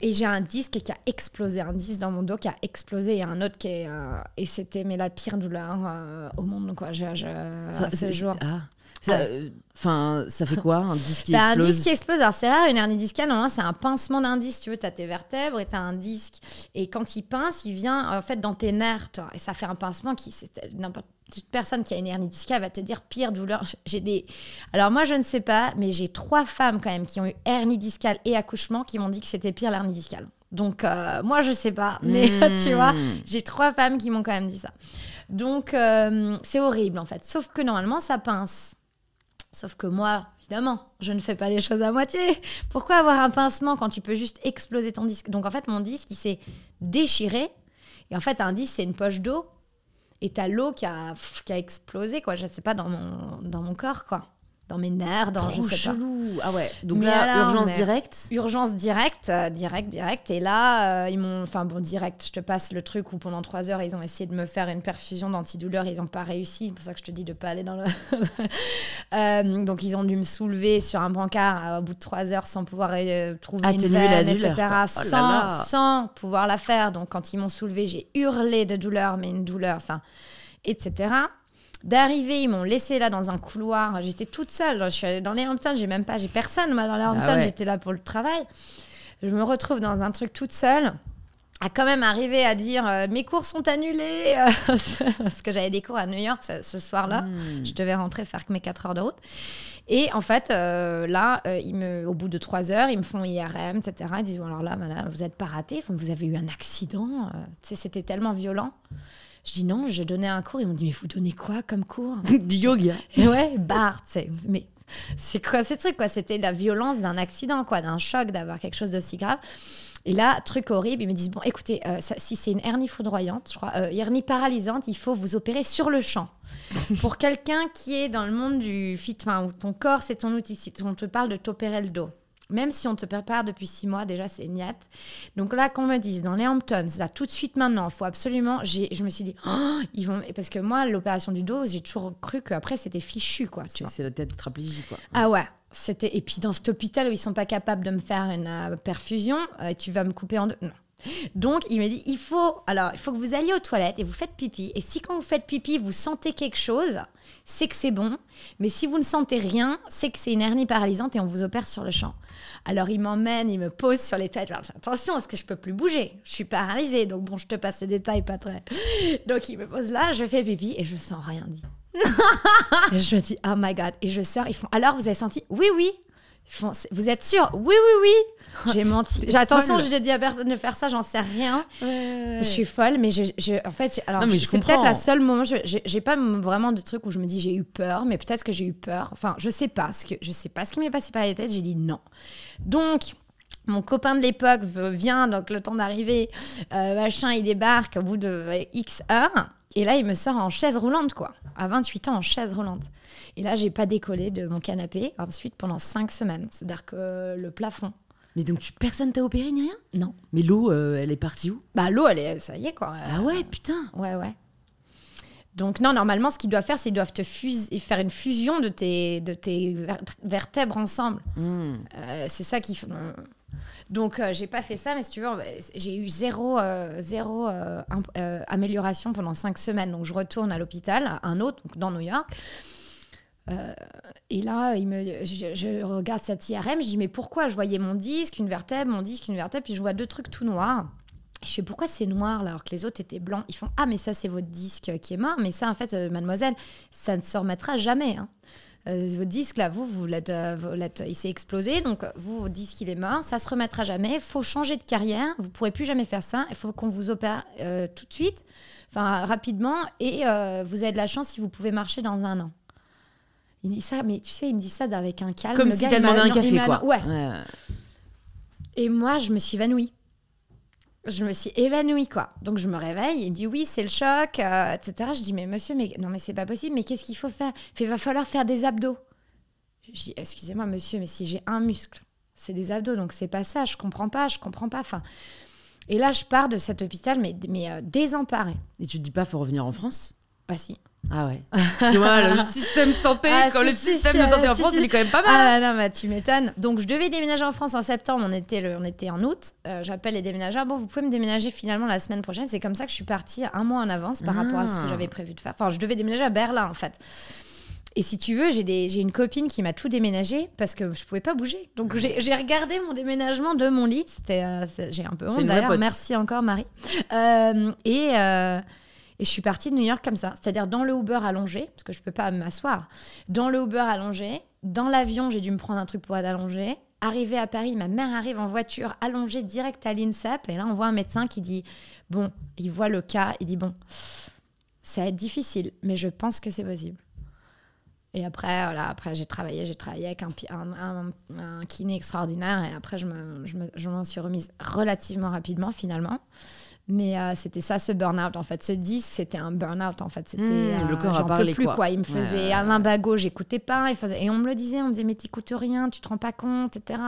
et j'ai un disque qui a explosé, un disque dans mon dos qui a explosé et un autre qui est. Euh, et c'était mais la pire douleur euh, au monde, quoi. Je, ça, ce jour. Ah, ça, fait quoi un disque qui bah, explose Un disque qui explose. Alors, c'est rare, une hernie discale, normalement, c'est un pincement d'un disque. Tu veux, tu as tes vertèbres et tu as un disque. Et quand il pince, il vient en fait dans tes nerfs. et ça fait un pincement qui, n'importe toute personne qui a une hernie discale va te dire pire douleur. J'ai des. Alors moi je ne sais pas, mais j'ai trois femmes quand même qui ont eu hernie discale et accouchement qui m'ont dit que c'était pire l'hernie discale. Donc euh, moi je sais pas, mais tu vois, hmm. j'ai trois femmes qui m'ont quand même dit ça. Donc euh, c'est horrible en fait. Sauf que normalement ça pince. Sauf que moi, évidemment, je ne fais pas les choses à moitié. Pourquoi avoir un pincement quand tu peux juste exploser ton disque Donc en fait mon disque il s'est déchiré. Et en fait un disque c'est une poche d'eau et t'as l'eau qui a, explosé, quoi. Je sais pas, dans mon, dans mon corps, quoi dans mes nerfs, dans Trop je sais chelou. Ah ouais. Donc là, urgence directe. Urgence directe, euh, direct, direct. Et là, euh, ils m'ont, enfin bon, direct. Je te passe le truc où pendant trois heures, ils ont essayé de me faire une perfusion d'antidouleur. Ils n'ont pas réussi. C'est pour ça que je te dis de pas aller dans le. Euh, donc ils ont dû me soulever sur un brancard au bout de trois heures sans pouvoir trouver une veine, etc. Oh sans, sans pouvoir la faire. Donc quand ils m'ont soulevé, j'ai hurlé de douleur, mais une douleur, enfin, etc d'arriver, ils m'ont laissé là dans un couloir. J'étais toute seule. Je suis allée dans les Hamptons. J'ai même pas, j'ai personne moi dans les ah Hamptons. J'étais là pour le travail. Je me retrouve dans un truc toute seule. À quand même arriver à dire euh, mes cours sont annulés euh, parce que j'avais des cours à New York ce, soir-là. Hmm. Je devais rentrer faire que mes 4 heures de route. Et en fait, euh, là, me, au bout de trois heures, ils me font IRM, etc. Ils disent, oh, alors là, vous n'êtes pas raté, vous avez eu un accident. c'était tellement violent. Je dis non, je donnais un cours. Ils m'ont dit, mais vous donnez quoi comme cours Du yoga. ouais, bar, Mais c'est quoi ces trucs, C'était la violence d'un accident, quoi, d'un choc, d'avoir quelque chose d'aussi grave. Et là, truc horrible, ils me disent, bon, écoutez, euh, si c'est une hernie foudroyante, je crois, euh, hernie paralysante, il faut vous opérer sur le champ. Pour quelqu'un qui est dans le monde du fit, enfin, où ton corps, c'est ton outil, on te parle de t'opérer le dos, même si on te prépare depuis six mois, déjà c'est niat. Donc là, qu'on me dise dans les Hamptons, là tout de suite maintenant, il faut absolument. Je me suis dit, oh, ils vont. Parce que moi, l'opération du dos, j'ai toujours cru qu'après c'était fichu, quoi. C'est la tête quoi. Ah ouais, c'était. Et puis dans cet hôpital où ils sont pas capables de me faire une euh, perfusion, euh, tu vas me couper en deux. Non. Donc, il me dit, il faut, alors, il faut que vous alliez aux toilettes et vous faites pipi. Et si quand vous faites pipi, vous sentez quelque chose, c'est que c'est bon. Mais si vous ne sentez rien, c'est que c'est une hernie paralysante et on vous opère sur le champ. Alors, il m'emmène, il me pose sur les toilettes. Alors, attention, parce que je peux plus bouger. Je suis paralysée. Donc, bon, je te passe les détails, pas très. Donc, il me pose là, je fais pipi et je sens rien dit. je me dis, oh my god. Et je sors, ils font, alors, vous avez senti Oui, oui vous êtes sûr Oui, oui, oui. Oh, j'ai menti. J'ai attention, je dis à personne de faire ça, j'en sais rien. Je suis folle, mais je, en fait, alors c'est peut-être la seule moment. Je J'ai pas vraiment de truc où je me dis j'ai eu peur, mais peut-être que j'ai eu peur. Enfin, je sais pas ce que je sais pas ce qui m'est passé par la tête. J'ai dit non. Donc mon copain de l'époque vient, donc le temps d'arriver, euh, machin, il débarque au bout de euh, X heures. Et là, il me sort en chaise roulante, quoi. À 28 ans, en chaise roulante. Et là, j'ai pas décollé de mon canapé ensuite pendant 5 semaines. C'est-à-dire que le plafond. Mais donc, personne t'a opéré ni rien Non. Mais l'eau, euh, elle est partie où Bah, l'eau, elle est. Ça y est, quoi. ah ouais, putain Ouais, ouais. Donc non, normalement, ce qu'ils doivent faire, c'est qu'ils doivent te faire une fusion de tes, vertèbres ensemble. Mmh. c'est ça qu'ils font. Donc, je euh, j'ai pas fait ça, mais si tu veux, j'ai eu zéro, euh, euh, amélioration pendant cinq semaines. Donc, je retourne à l'hôpital, un autre, dans New York. et là, il me, je, regarde cette IRM, je dis mais pourquoi Je voyais mon disque, une vertèbre, mon disque, une vertèbre, puis je vois deux trucs tout noirs. Je fais pourquoi c'est noir alors que les autres étaient blancs. Ils font ah mais ça c'est votre disque qui est mort, mais ça en fait mademoiselle, ça ne se remettra jamais. Hein. Euh, votre disque, là, vous, euh, il s'est explosé, donc euh, vous, votre disque, il est mort, ça se remettra jamais, il faut changer de carrière, vous ne pourrez plus jamais faire ça, il faut qu'on vous opère tout de suite, enfin rapidement, et vous avez de la chance si vous pouvez marcher dans un an. Il dit ça, mais tu sais, il me dit ça avec un calme. Comme si t'as demandé un café, quoi. Ouais. Et moi, je me suis évanouie je me suis évanouie, quoi. Donc, je me réveille, il me dit, oui, c'est le choc, euh, etc. Je dis, mais monsieur, mais non, mais c'est pas possible, mais qu'est-ce qu'il faut faire Il va falloir faire des abdos. Je dis, excusez-moi, monsieur, mais si j'ai un muscle, c'est des abdos, donc c'est pas ça, je comprends pas, je comprends pas. Enfin, et là, je pars de cet hôpital, mais, mais euh, désemparée. Et tu te dis pas, faut revenir en France Ah si. Ah ouais. Tu vois, le système santé, ah, le système de santé en France, il est quand même pas ah mal. Ah non, tu m'étonnes. Donc je devais déménager en France en septembre, on était, le, on était en août. Euh, j'appelle les déménageurs, bon, vous pouvez me déménager finalement la semaine prochaine. C'est comme ça que je suis partie un mois en avance par rapport à ce que ah. j'avais prévu de faire. Enfin, je devais déménager à Berlin en fait. Et si tu veux, j'ai une copine qui m'a tout déménagé parce que je pouvais pas bouger. Donc j'ai regardé mon déménagement de mon lit. Euh, j'ai un peu honte d'ailleurs. Merci encore Marie. Euh, et et je suis partie de New York comme ça, c'est-à-dire dans le Uber allongé, parce que je ne peux pas m'asseoir, dans le Uber allongé, dans l'avion, j'ai dû me prendre un truc pour être allongé. Arrivée à Paris, ma mère arrive en voiture allongée direct à l'INSEP. Et là, on voit un médecin qui dit Bon, il voit le cas, il dit Bon, ça va être difficile, mais je pense que c'est possible. Et après, voilà, après j'ai travaillé, j'ai travaillé avec un, un, kiné extraordinaire et après, je m'en me, je me, suis remise relativement rapidement finalement. Mais euh, c'était ça, ce burn-out, en fait. Ce 10, c'était un burn-out, en fait. C'était, hmm. euh, le corps j'en à plus, quoi. Il me faisait ouais, Alain Bago, j'écoutais pas. Il faisait... Et on me le disait, on me disait, mais t'écoutes rien, tu te rends pas compte, etc.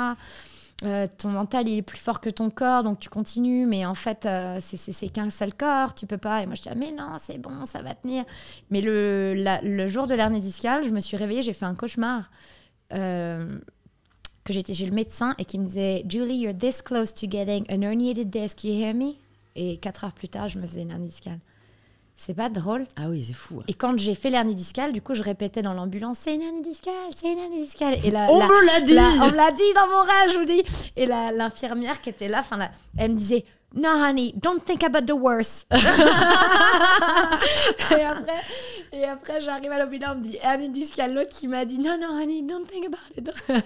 Euh, ton mental, il est plus fort que ton corps, donc tu continues. Mais en fait, c'est qu'un seul corps, tu peux pas. Et moi, je disais, ah, mais non, c'est bon, ça va tenir. Mais le, le jour de l'hernie discale, je me suis réveillée, j'ai fait un cauchemar que j'étais chez le médecin et qui me disait Julie, you're this close to getting an herniated disc, you hear me? Et quatre heures plus tard, je me faisais une hernie discale. C'est pas drôle. Ah oui, c'est fou. Hein. Et quand j'ai fait l'hernie discale, du coup, je répétais dans l'ambulance c'est une hernie discale, c'est une hernie discale. Et on me l'a dit On me l'a dit dans mon rage, je vous dis. Et l'infirmière qui était là, fin, là, elle me disait No, honey, don't think about the worst. et après, et après j'arrive à l'hôpital, on me dit, Annie dit qu'il y a l'autre qui m'a dit, non, non, honey, don't think about it.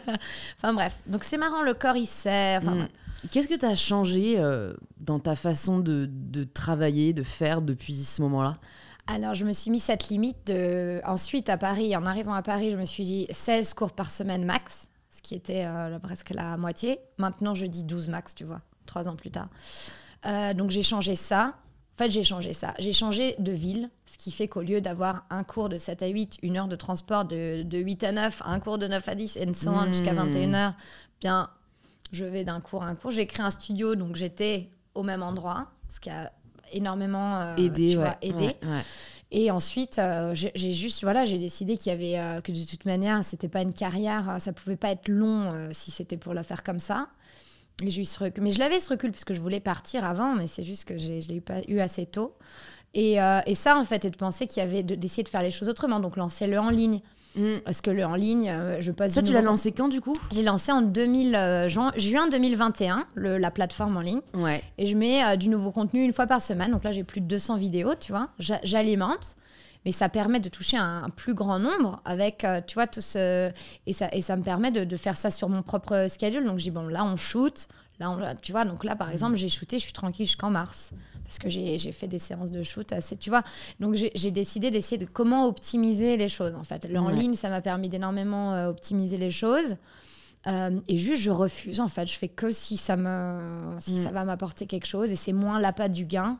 enfin bref, donc c'est marrant, le corps il sert. Enfin, hmm. Qu'est-ce que tu as changé euh, dans ta façon de, de, travailler, de faire depuis ce moment-là alors, je me suis mis cette limite de. Ensuite, à Paris, en arrivant à Paris, je me suis dit 16 cours par semaine max, ce qui était euh, presque la moitié. Maintenant, je dis 12 max, tu vois trois ans plus tard. Euh, donc j'ai changé ça. En fait, j'ai changé ça. J'ai changé de ville, ce qui fait qu'au lieu d'avoir un cours de 7 à 8, une heure de transport de, 8 à 9, un cours de 9 à 10 et de so jusqu'à 21h, hmm. bien, je vais d'un cours à un cours. J'ai créé un studio, donc j'étais au même endroit, ce qui a énormément euh, aidé. aidé. Et ensuite, euh, j'ai juste, voilà, j'ai décidé qu'il y avait, que de toute manière, c'était pas une carrière, ça pouvait pas être long si c'était pour la faire comme ça. Mais je l'avais ce recul puisque je voulais partir avant, mais c'est juste que je l'ai pas, eu assez tôt. Et, euh, et, ça, en fait, et de penser qu'il y avait d'essayer de, faire les choses autrement, donc lancer le en ligne. Mm. Parce que le en ligne, euh, je passe. Ça, tu l'as lancé quand du coup J'ai lancé en 2000, euh, juin 2021, le, la plateforme en ligne. Ouais. Et je mets du nouveau contenu une fois par semaine. Donc là, j'ai plus de 200 vidéos, tu vois. J'alimente mais ça permet de toucher un, plus grand nombre avec, euh, tu vois, tout ce. Et ça, et ça me permet de, faire ça sur mon propre schedule. Donc, j'ai bon, là, on shoot. Là, tu vois, donc là, par mm. exemple, j'ai shooté, je suis tranquille jusqu'en mars. Parce que j'ai fait des séances de shoot assez, tu vois. Donc, j'ai décidé d'essayer de comment optimiser les choses, en fait. En ligne, ça m'a permis d'énormément euh, optimiser les choses. Euh, et juste, je refuse, en fait. Je fais que si ça, me, si mm. ça va m'apporter quelque chose. Et c'est moins l'appât du gain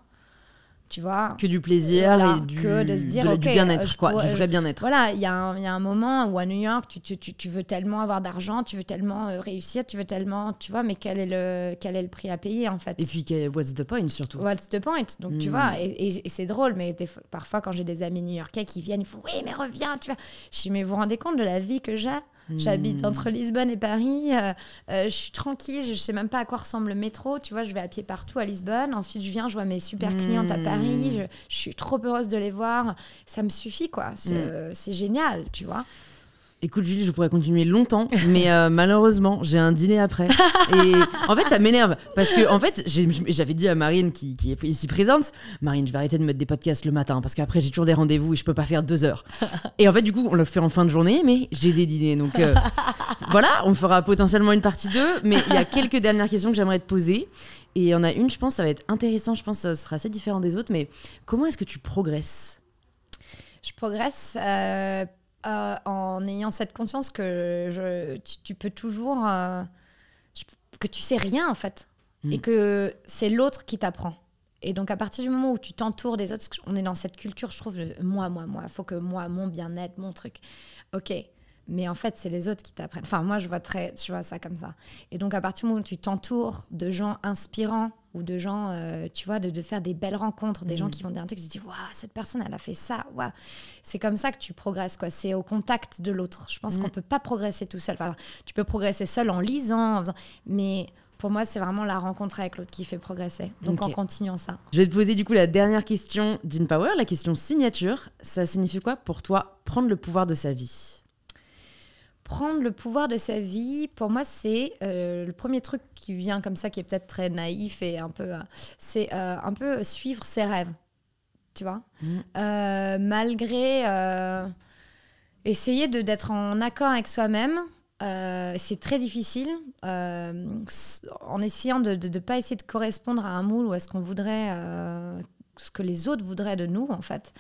tu vois. Que du plaisir et du, bien-être, quoi, du vrai bien-être. Voilà, il y, y, a un moment où à New York, tu, tu, tu, veux tellement avoir d'argent, tu veux tellement euh, réussir, tu veux tellement, tu vois, mais quel est le, quel est le prix à payer en fait Et puis, what's the point surtout What's the point Donc, tu hmm. vois, et, c'est drôle, mais parfois quand j'ai des amis new-yorkais qui viennent, ils font, oui, mais reviens, tu vois. Je dis, mais vous vous rendez compte de la vie que j'ai J'habite hmm. entre Lisbonne et Paris. Euh, euh, je suis tranquille. Je sais même pas à quoi ressemble le métro. Tu vois, je vais à pied partout à Lisbonne. Ensuite, je viens, je vois mes super hmm. clientes à Paris. Je, je suis trop heureuse de les voir. Ça me suffit, quoi. Hmm. C'est génial, tu vois. Écoute Julie, je pourrais continuer longtemps, mais euh, malheureusement, j'ai un dîner après. Et en fait, ça m'énerve parce que en fait, j'avais dit à Marine qui, est ici présente, Marine, je vais arrêter de mettre des podcasts le matin parce qu'après j'ai toujours des rendez-vous et je peux pas faire deux heures. Et en fait, du coup, on le fait en fin de journée, mais j'ai des dîners, donc euh, voilà, on fera potentiellement une partie 2, mais il y a quelques dernières questions que j'aimerais te poser. Et il y en a une, je pense, ça va être intéressant, je pense, ça sera assez différent des autres, mais comment est-ce que tu progresses Je progresse. Euh, euh, en ayant cette conscience que je, tu, peux toujours. Euh, que tu sais rien, en fait. Hmm. Et que c'est l'autre qui t'apprend. Et donc, à partir du moment où tu t'entoures des autres, on est dans cette culture, je trouve, moi, moi, moi, faut que moi, mon bien-être, mon truc. Ok, mais en fait, c'est les autres qui t'apprennent. Enfin, moi, je vois, très, je vois ça comme ça. Et donc, à partir du moment où tu t'entoures de gens inspirants ou de gens, euh, tu vois, de, faire des belles rencontres, des gens mm. qui vont dire un truc, tu te dis, waouh, cette personne, elle a fait ça, waouh. C'est comme ça que tu progresses, quoi. C'est au contact de l'autre. Je pense qu'on ne mm. peut pas progresser tout seul. Enfin, tu peux progresser seul en lisant, en faisant. Mais pour moi, c'est vraiment la rencontre avec l'autre qui fait progresser. Donc en continuant ça. Je vais te poser du coup la dernière question d'InPower, la question signature. Ça signifie quoi pour toi prendre le pouvoir de sa vie prendre le pouvoir de sa vie, pour moi, c'est euh, le premier truc qui vient comme ça, qui est peut-être très naïf et un peu, euh, c'est euh, un peu suivre ses rêves, tu vois, mm. malgré essayer d'être en accord avec soi-même. c'est très difficile en essayant de ne pas essayer de correspondre à un moule ou à ce qu'on voudrait ce que les autres voudraient de nous, en fait.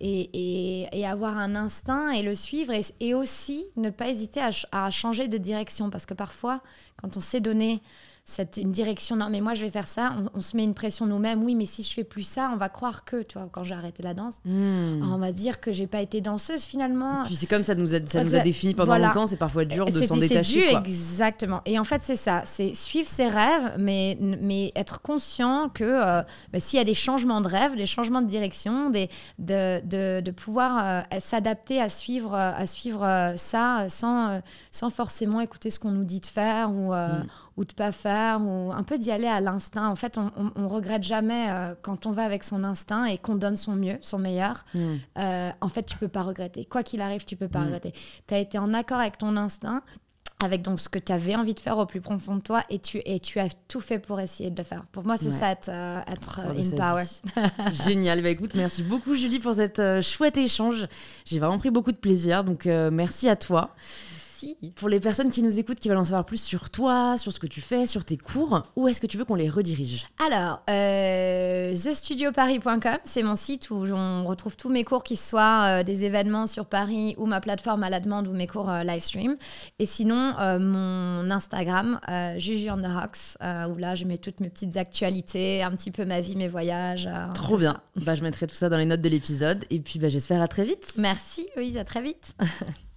Et, avoir un instinct et le suivre. Et, aussi, ne pas hésiter à, changer de direction. Parce que parfois, quand on s'est donné cette, une direction, non mais moi je vais faire ça, on, se met une pression nous-mêmes, oui mais si je fais plus ça, on va croire que, tu vois, quand j'ai arrêté la danse, hmm. on va dire que j'ai pas été danseuse finalement. puis c'est comme ça nous a, ça nous a défini pendant longtemps, c'est parfois dur de s'en détacher. Dû, exactement. Et en fait c'est ça, c'est suivre ses rêves, mais, mais être conscient que euh, bah, s'il y a des changements de rêve, des changements de direction, des, de, de, de pouvoir euh, s'adapter à suivre, à suivre euh, ça sans, sans forcément écouter ce qu'on nous dit de faire ou, hmm ou de pas faire, ou un peu d'y aller à l'instinct. En fait, on, on, regrette jamais euh, quand on va avec son instinct et qu'on donne son mieux, son meilleur. Hmm. Euh, en fait, tu peux pas regretter. Quoi qu'il arrive, tu peux pas hmm. regretter. Tu as été en accord avec ton instinct, avec donc ce que tu avais envie de faire au plus profond de toi et tu, et tu as tout fait pour essayer de le faire. Pour moi, c'est ça être, euh, oh, in power. Génial. Bah, écoute, merci beaucoup Julie pour cet chouette échange. J'ai vraiment pris beaucoup de plaisir. Donc, merci à toi. Pour les personnes qui nous écoutent, qui veulent en savoir plus sur toi, sur ce que tu fais, sur tes cours, où est-ce que tu veux qu'on les redirige Alors, euh, thestudioparis.com, c'est mon site où on retrouve tous mes cours, qu'ils soient euh, des événements sur Paris ou ma plateforme à la demande ou mes cours euh, live stream. Et sinon, euh, mon Instagram, Juju on the Rocks, où là, je mets toutes mes petites actualités, un petit peu ma vie, mes voyages. Trop bien. Bah, je mettrai tout ça dans les notes de l'épisode. Et puis, bah, j'espère à très vite. Merci, Louise, à très vite.